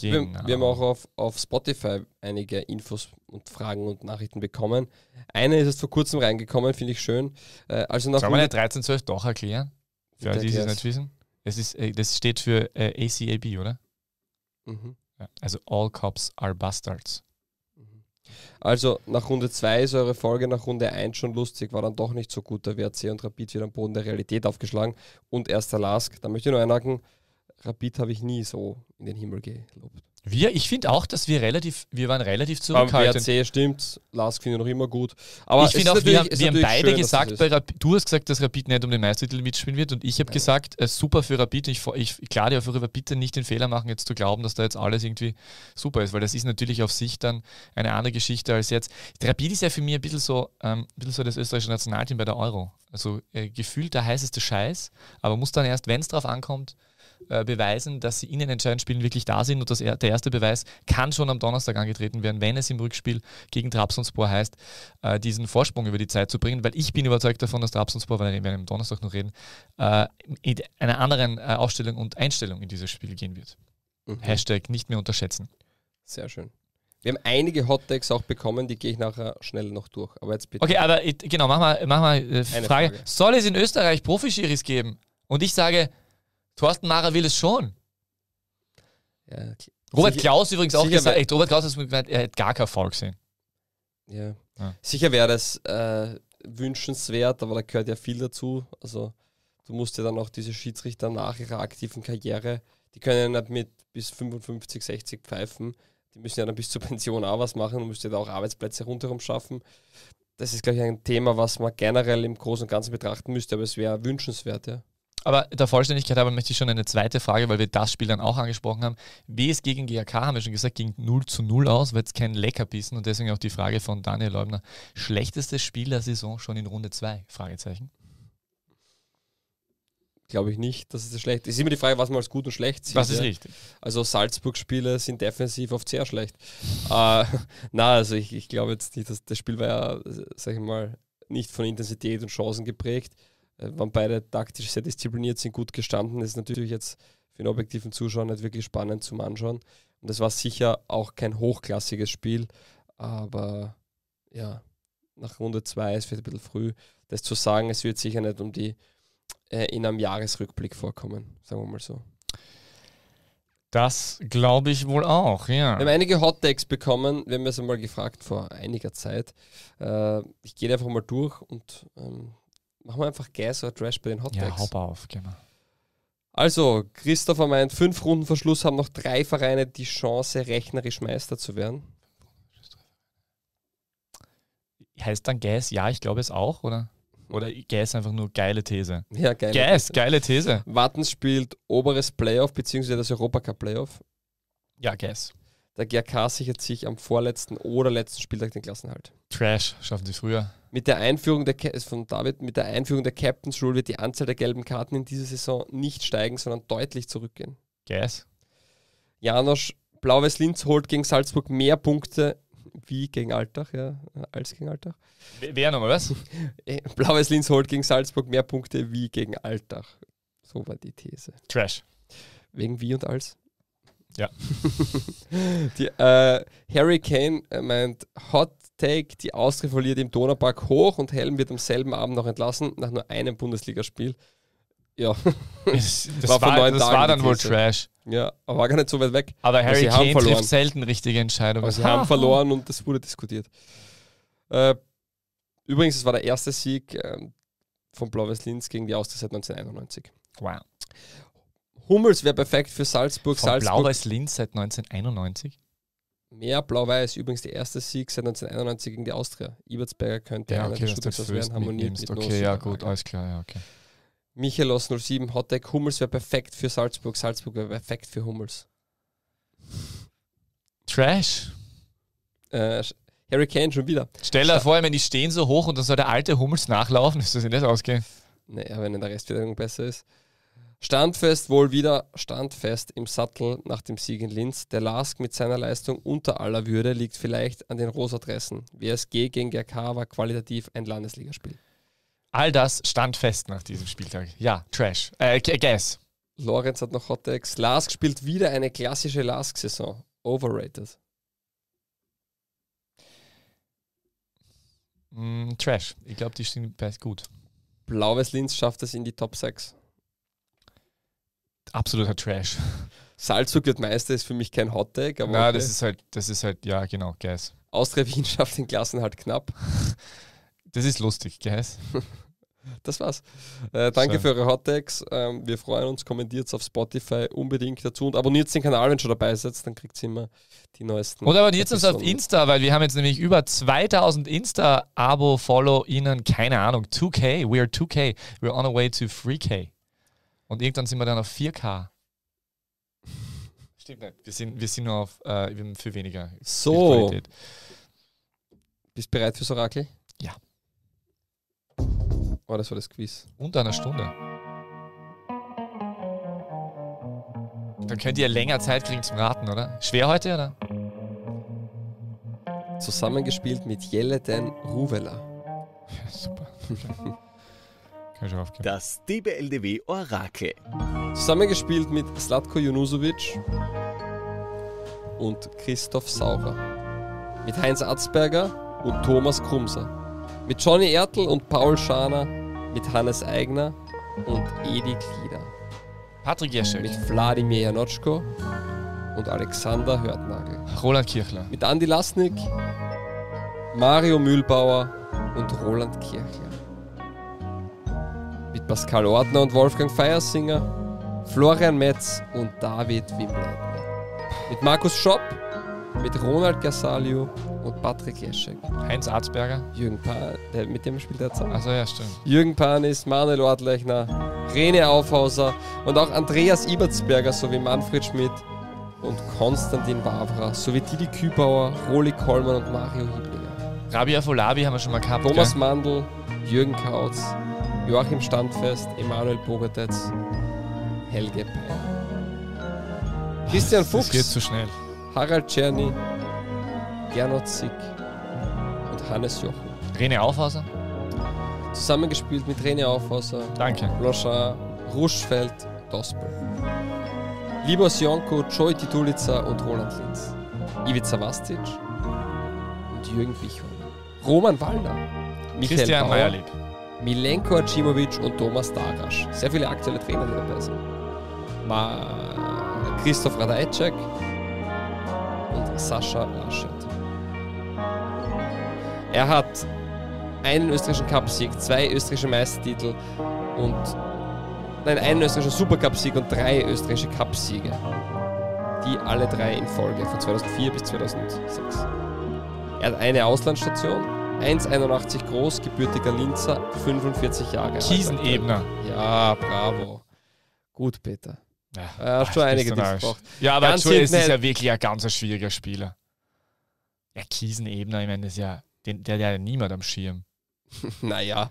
Wir, wir, haben genau. auch auf, auf Spotify einige Infos und Fragen und Nachrichten bekommen. Eine ist erst vor kurzem reingekommen, finde ich schön. Äh, also nach Soll man ja 1312 doch erklären? Für die, die es nicht wissen. Das, ist, äh, das steht für äh, ACAB, oder? Mhm. Ja, also All Cops are Bastards. Also nach Runde 2 ist eure Folge nach Runde 1 schon lustig, war dann doch nicht so gut. Der WRC und Rapid wieder am Boden der Realität aufgeschlagen und erster Lask. Da möchte ich nur einhaken, Rapid habe ich nie so in den Himmel gelobt. Wir, ich finde auch, dass wir relativ, wir waren relativ zurückhaltend. WRC stimmt, Lask finde ich noch immer gut. Aber ich finde auch, wir haben, wir haben beide schön, gesagt, bei Rapid, du hast gesagt, dass Rapid nicht um den Meistertitel mitspielen wird und ich habe gesagt, äh, super für Rapid. Ich, ich klage auf eure bitte nicht den Fehler machen, jetzt zu glauben, dass da jetzt alles irgendwie super ist, weil das ist natürlich auf sich dann eine andere Geschichte als jetzt. Rapid ist ja für mich ein bisschen so, ähm, ein bisschen so das österreichische Nationalteam bei der Euro. Also äh, gefühlt der heißeste Scheiß, aber muss dann erst, wenn es drauf ankommt, äh, beweisen, dass sie in den entscheidenden Spielen wirklich da sind. Und das, der erste Beweis kann schon am Donnerstag angetreten werden, wenn es im Rückspiel gegen Trabzonspor heißt, äh, diesen Vorsprung über die Zeit zu bringen. Weil ich bin überzeugt davon, dass Trabzonspor, weil wir am Donnerstag noch reden, äh, in einer anderen äh, Ausstellung und Einstellung in dieses Spiel gehen wird. Mhm. Hashtag nicht mehr unterschätzen. Sehr schön. Wir haben einige Hottakes auch bekommen, die gehe ich nachher schnell noch durch. Aber jetzt bitte. Okay, aber genau, mach mal, mach mal äh, Frage. Frage. Soll es in Österreich Profischiris geben? Und ich sage, Thorsten Mara will es schon. Ja, Robert sicher, Klaus übrigens auch gesagt, echt, Robert Klaus hat gemeint, er hätte gar keinen Foul gesehen. Ja. ja. Sicher wäre das äh, wünschenswert, aber da gehört ja viel dazu. Also du musst ja dann auch diese Schiedsrichter nach ihrer aktiven Karriere, die können ja nicht mit bis 55, 60 pfeifen. Die müssen ja dann bis zur Pension auch was machen und müssen ja da auch Arbeitsplätze rundherum schaffen. Das ist, glaube ich, ein Thema, was man generell im Großen und Ganzen betrachten müsste, aber es wäre wünschenswert, ja. Aber der Vollständigkeit aber möchte ich schon eine zweite Frage, weil wir das Spiel dann auch angesprochen haben. Wie es gegen GAK, haben wir schon gesagt, ging 0 zu 0 aus, weil es kein Leckerbissen und deswegen auch die Frage von Daniel Leubner. Schlechtestes Spiel der Saison schon in Runde 2? Fragezeichen. Glaube ich nicht, dass es das schlecht ist. Ist immer die Frage, was man als gut und schlecht sieht. Was ist ja. richtig. Also Salzburg-Spiele sind defensiv oft sehr schlecht. äh, na, also ich, ich glaube jetzt nicht, dass das Spiel war ja, äh, sag ich mal, nicht von Intensität und Chancen geprägt. Äh, waren beide taktisch sehr diszipliniert, sind gut gestanden. ist natürlich jetzt für den objektiven Zuschauer nicht wirklich spannend zum Anschauen. Und das war sicher auch kein hochklassiges Spiel, aber ja, nach Runde 2 ist vielleicht ein bisschen früh, das zu sagen. Es wird sicher nicht um die äh, in einem Jahresrückblick vorkommen, sagen wir mal so. Das glaube ich wohl auch, ja. Wir haben einige Hottakes bekommen, wir haben es einmal gefragt vor einiger Zeit. Äh, ich gehe einfach mal durch und ähm, machen wir einfach Gas oder Trash bei den Hot Tags. Ja, hopp auf, genau. Also, Christopher meint, fünf Runden Verschluss haben noch drei Vereine die Chance, rechnerisch Meister zu werden. Heißt dann Gas, ja, ich glaube es auch, oder? Oder Gas einfach nur geile These. Ja, geile Gas, These. geile These. Wattens spielt oberes Playoff bzw. das Europacup-Playoff. Ja, Gas. Der GRK sichert sich am vorletzten oder letzten Spieltag den Klassenhalt. Trash schaffen sie früher. Mit der Einführung der von David, mit der Einführung der Captain's Rule wird die Anzahl der gelben Karten in dieser Saison nicht steigen, sondern deutlich zurückgehen. Gas. Janosch Blaues Linz holt gegen Salzburg mehr Punkte wie gegen Altach, ja, als gegen Altach. Wer nochmal was? Äh, Blaues Linz holt gegen Salzburg mehr Punkte wie gegen Altach. So war die These. Trash. Wegen wie und als? Ja. die, äh, Harry Kane äh, meint, Hot Take. Die Austria verliert im Donaupark hoch und Helm wird am selben Abend noch entlassen, nach nur einem Bundesligaspiel. Ja, das, war, war, das war dann wohl Trash. Ja, aber war gar nicht so weit weg. Aber Harry sie Kane trifft selten richtige Entscheidungen. Aber sie haben verloren und das wurde diskutiert. Äh, übrigens, es war der erste Sieg äh, von Blaues Linz gegen die Austria seit 1991. Wow. Hummels wäre perfekt für Salzburg. Von Salzburg. Blau-Weiß Linz seit 1991? mehr Blau-Weiß, übrigens der erste Sieg seit 1991 gegen die Austria. Ibertsberger könnte ja, okay, einer der das werden, harmoniert mit Okay, ja gut, alles klar, ja, okay. Michaelos 07, Hotdeck, Hummels wäre perfekt für Salzburg, Salzburg wäre perfekt für Hummels. Trash. Äh, Harry Kane schon wieder. Stell dir vor, wenn die stehen so hoch und dann soll der alte Hummels nachlaufen, ist das nicht ausgehen. Naja, wenn in der Restverteidigung besser ist. Standfest wohl wieder, standfest im Sattel nach dem Sieg in Linz. Der Lask mit seiner Leistung unter aller Würde liegt vielleicht an den Rosadressen. WSG gegen GRK war qualitativ ein Landesligaspiel. All das stand fest nach diesem Spieltag. Ja, Trash. Äh, guess. Lorenz hat noch Hottex. Lask spielt wieder eine klassische Lask-Saison. Overrated. Mm, Trash. Ich glaube, die stehen gut. Blaues Linz schafft es in die Top 6 absoluter Trash. Salzburg wird Meister ist für mich kein Hottag. Aber Na, okay. das ist halt, das ist halt, ja genau, Guys. Austria Wien schafft den Klassen halt knapp. Das ist lustig, Guys. Das war's. Äh, danke Schön. für eure Hottags. Ähm, wir freuen uns. Kommentiert auf Spotify unbedingt dazu und abonniert den Kanal, wenn ihr schon dabei seid. Dann kriegt ihr immer die neuesten. Oder abonniert uns auf Insta, weil wir haben jetzt nämlich über 2000 Insta-Abo-Follow-Innen. Keine Ahnung. 2K. We are 2K. We're on our way to 3K. Und irgendwann sind wir dann auf 4K. Stimmt nicht. Wir sind, wir sind nur auf äh, für weniger. So. Bist du bereit fürs Orakel? Ja. Oh, das war das Quiz. Unter einer Stunde. Dann könnt ihr länger Zeit kriegen zum Raten, oder? Schwer heute, oder? Zusammengespielt mit Jeleten Ruvela. Ja, super. Das DBLDW Orakel. Zusammengespielt mit Slatko Junusovic und Christoph Saurer. Mit Heinz Atzberger und Thomas Krumser. Mit Johnny Ertel und Paul Schaner. Mit Hannes Eigner und Edi Glieder. Patrick Jeschel. Mit Wladimir Janotschko und Alexander Hörtnagel. Roland Kirchler. Mit Andi Lasnik, Mario Mühlbauer und Roland Kirchler. Pascal Ortner und Wolfgang Feiersinger, Florian Metz und David Wimbleitner. Mit Markus Schopp, mit Ronald Gasalio und Patrick Jeschek. Heinz Arzberger. Jürgen Pan, der, mit dem spielt er zusammen. Also ja, stimmt. Jürgen Panis, Manuel Ortlechner, Rene Aufhauser und auch Andreas Ibertsberger sowie Manfred Schmidt und Konstantin Wavra sowie Didi Kübauer, Roli Kollmann und Mario Hieblinger. Rabia Folabi haben wir schon mal gehabt. Thomas gell? Mandl, Jürgen Kautz, Joachim Standfest, Emanuel Bogetetz, Helge Peil. Christian Fuchs. Das geht zu schnell. Harald Czerny, Gernot Zick und Hannes Jochen. Rene Aufhauser. Zusammengespielt mit Rene Aufhauser. Danke. Loscha, Ruschfeld, Dospel. Libor Sionko, Joy Titulica und Roland Linz. Ivica Vastic und Jürgen Bichon. Roman Wallner. Michael Christian Bauer, Meierlieb. Milenko Acimovic und Thomas Darasch. Sehr viele aktuelle Trainer, die dabei sind. Christoph Radajczak und Sascha Laschet. Er hat einen österreichischen Cupsieg, zwei österreichische Meistertitel und nein, einen österreichischen Supercup-Sieg und drei österreichische Cupsiege. Die alle drei in Folge von 2004 bis 2006. Er hat eine Auslandsstation 1,81 groß, gebürtiger Linzer, 45 Jahre alt. Kiesenebner. Ja, bravo. Gut, Peter. Ja, äh, schon einige gebraucht. Ja, aber ganz es ist ja wirklich ein ganz schwieriger Spieler. Ja, Kiesenebner, ich meine, das ist ja, den, der hat ja niemand am Schirm. naja,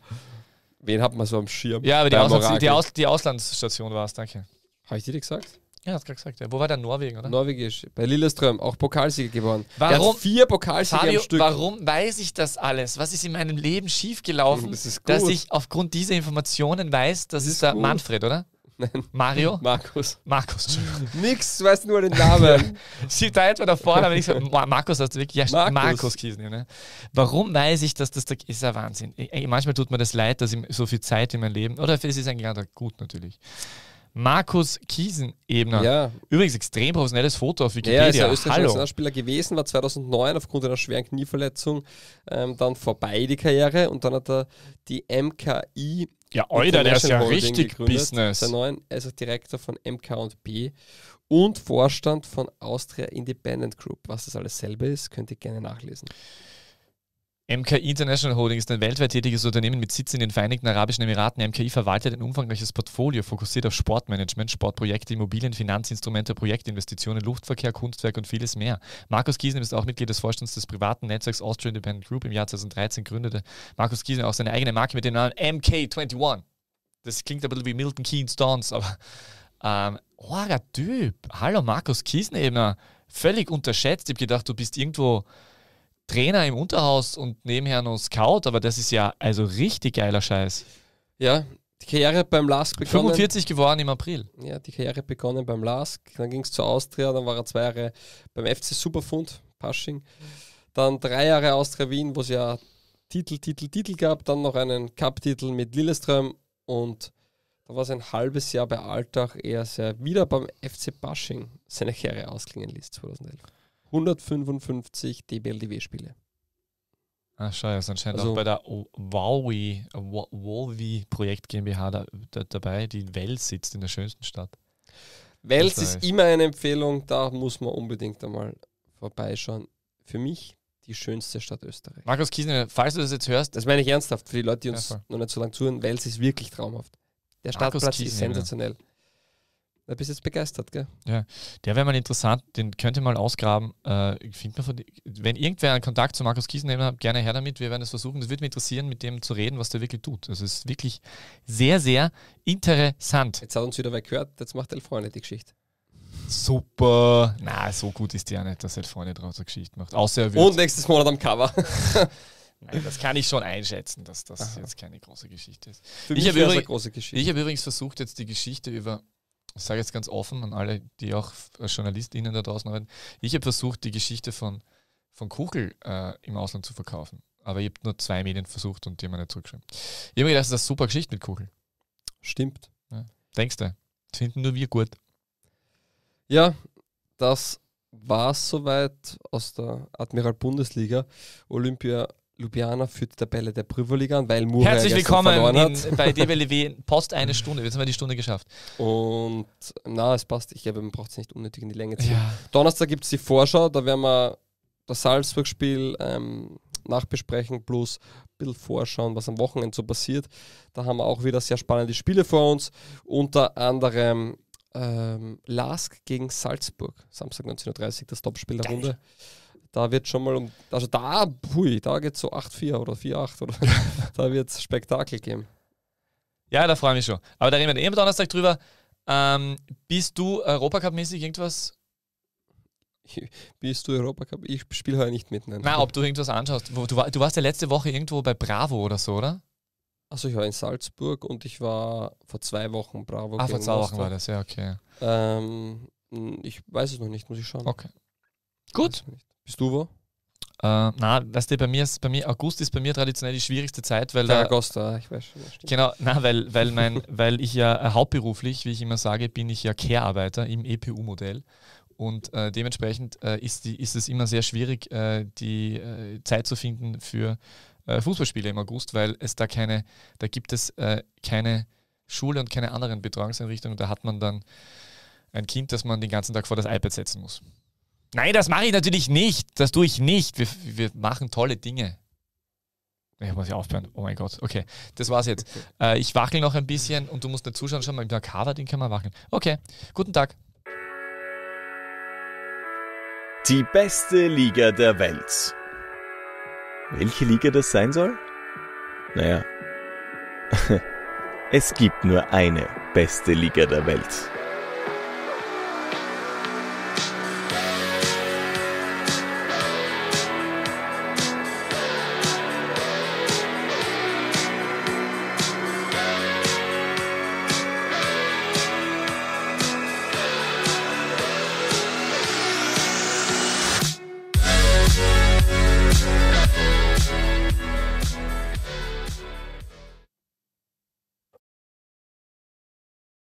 wen hat man so am Schirm? Ja, aber die, Auslands, die, Aus, die Auslandsstation war es, danke. Habe ich dir gesagt? Ja, hast gerade gesagt. Ja. Wo war der Norwegen, oder? Norwegisch. Bei Lilleström, auch Pokalsieger geworden. Warum? vier Pokalsieger Fabio, am Stück. Warum weiß ich das alles? Was ist in meinem Leben schiefgelaufen, das dass ich aufgrund dieser Informationen weiß, dass das es der gut. Manfred, oder? Nein. Mario? Markus. Markus. Nix, du weißt nur den Namen. Sieht da etwa da vorne, aber ich sage, Markus hast du wirklich. Ja, Markus, Markus Kiesner, ne? Warum weiß ich, dass das da ist? Ja, Wahnsinn. Ich, manchmal tut mir das leid, dass ich so viel Zeit in meinem Leben. Oder es ist eigentlich gerade gut natürlich. Markus Kiesenebner. Ja. Übrigens extrem professionelles Foto auf Wikipedia. Ja, ist ja österreichischer Nationalspieler gewesen, war 2009 aufgrund einer schweren Knieverletzung ähm, dann vorbei die Karriere und dann hat er die MKI. Ja, Alter, der ist ja Holding richtig gegründet, Business. Der neuen, also Direktor von MK&P und Vorstand von Austria Independent Group. Was das alles selber ist, könnt ihr gerne nachlesen. MKI International Holding ist ein weltweit tätiges Unternehmen mit Sitz in den Vereinigten Arabischen Emiraten. MKI verwaltet ein umfangreiches Portfolio, fokussiert auf Sportmanagement, Sportprojekte, Immobilien, Finanzinstrumente, Projektinvestitionen, Luftverkehr, Kunstwerk und vieles mehr. Markus Giesen ist auch Mitglied des Vorstands des privaten Netzwerks Austria Independent Group. Im Jahr 2013 gründete Markus Giesen auch seine eigene Marke mit dem Namen MK21. Das klingt ein bisschen wie Milton Keynes Dons, aber ähm, der Typ. Hallo Markus eben. Äh, völlig unterschätzt. Ich habe gedacht, du bist irgendwo Trainer im Unterhaus und nebenher noch Scout, aber das ist ja also richtig geiler Scheiß. Ja, die Karriere beim LASK begonnen. 45 geworden im April. Ja, die Karriere begonnen beim LASK, dann ging es zur Austria, dann war er zwei Jahre beim FC Superfund, Pasching, dann drei Jahre Austria Wien, wo es ja Titel, Titel, Titel gab, dann noch einen Cup-Titel mit Lilleström und da war es ein halbes Jahr bei Alltag eher sehr wieder beim FC Pasching seine Karriere ausklingen ließ 2011. 155 DBLDW-Spiele. Ah, scheiße, anscheinend also, auch bei der Wowi, Projekt GmbH da, da, dabei, die Wels sitzt in der schönsten Stadt. Wels ist immer eine Empfehlung, da muss man unbedingt einmal vorbeischauen. Für mich die schönste Stadt Österreich. Markus Kiesner, falls du das jetzt hörst. Das meine ich ernsthaft, für die Leute, die uns ja, noch nicht so lange zuhören, Wels ist wirklich traumhaft. Der Markus Stadtplatz Kiesner, ist sensationell. Ja. Da bist du jetzt begeistert, gell? Ja, der wäre mal interessant, den könnt ihr mal ausgraben. Äh, die, wenn irgendwer einen Kontakt zu Markus nehmen hat, gerne her damit. Wir werden es versuchen. Das würde mich interessieren, mit dem zu reden, was der wirklich tut. Das also ist wirklich sehr, sehr interessant. Jetzt hat uns wieder wer gehört, jetzt macht Elf Freunde die Geschichte. Super. Na, so gut ist die ja nicht, dass er Freunde draus eine Geschichte macht. Außer er wird Und nächstes Monat am Cover. Nein, das kann ich schon einschätzen, dass das Aha. jetzt keine große Geschichte ist. Für ich habe übrigens, hab übrigens versucht, jetzt die Geschichte über ich sage jetzt ganz offen an alle, die auch als JournalistInnen da draußen arbeiten, ich habe versucht, die Geschichte von, von Kuchel äh, im Ausland zu verkaufen. Aber ich habe nur zwei Medien versucht und die haben mir nicht zurückgeschrieben. Ich habe mir gedacht, das ist eine super Geschichte mit Kuchel. Stimmt. Ja. Denkst du? Das finden nur wir gut. Ja, das war es soweit aus der Admiral Bundesliga. Olympia Ljubljana führt die Tabelle der Prüferliga an, weil Mura Herzlich willkommen in, bei DWLW Post eine Stunde. Jetzt haben wir die Stunde geschafft. Und na, es passt. Ich glaube, man braucht es nicht unnötig in die Länge ziehen. Ja. Donnerstag gibt es die Vorschau. Da werden wir das Salzburg-Spiel ähm, nachbesprechen, plus ein bisschen vorschauen, was am Wochenende so passiert. Da haben wir auch wieder sehr spannende Spiele vor uns. Unter anderem ähm, Lask gegen Salzburg. Samstag 19.30 Uhr, das Topspiel der Runde da wird schon mal um, also da, hui, da geht es so 8-4 oder 4-8 oder da wird es Spektakel geben. Ja, da freue ich mich schon. Aber da reden wir eh am Donnerstag drüber. Ähm, bist du Europacup-mäßig irgendwas? bist du Europacup? Ich spiele heute nicht mit. Nein. Na, ob du irgendwas anschaust. Du, du warst ja letzte Woche irgendwo bei Bravo oder so, oder? Also ich war in Salzburg und ich war vor zwei Wochen Bravo. Ah, vor zwei Wochen war das, ja, okay. Ähm, ich weiß es noch nicht, muss ich schauen. Okay. Gut. Bist du wo? Äh, nein, weißt du, bei mir ist bei mir, August ist bei mir traditionell die schwierigste Zeit, weil. Der August, äh, ah, ich weiß schon. Genau, nein, weil, weil mein, weil ich ja äh, hauptberuflich, wie ich immer sage, bin ich ja Care-Arbeiter im EPU-Modell. Und äh, dementsprechend äh, ist, die, ist es immer sehr schwierig, äh, die äh, Zeit zu finden für Fußballspiele im August, weil es da keine, da gibt es keine Schule und keine anderen Betreuungseinrichtungen. Da hat man dann ein Kind, das man den ganzen Tag vor das iPad setzen muss. Nein, das mache ich natürlich nicht. Das tue ich nicht. Wir, wir machen tolle Dinge. Ich muss ja aufhören. Oh mein Gott. Okay, das war's jetzt. Äh, ich wackel noch ein bisschen und du musst nicht zuschauen. Schau mal, mit der Cover, den kann man wackeln. Okay, guten Tag. Die beste Liga der Welt. Welche Liga das sein soll? Naja. es gibt nur eine beste Liga der Welt.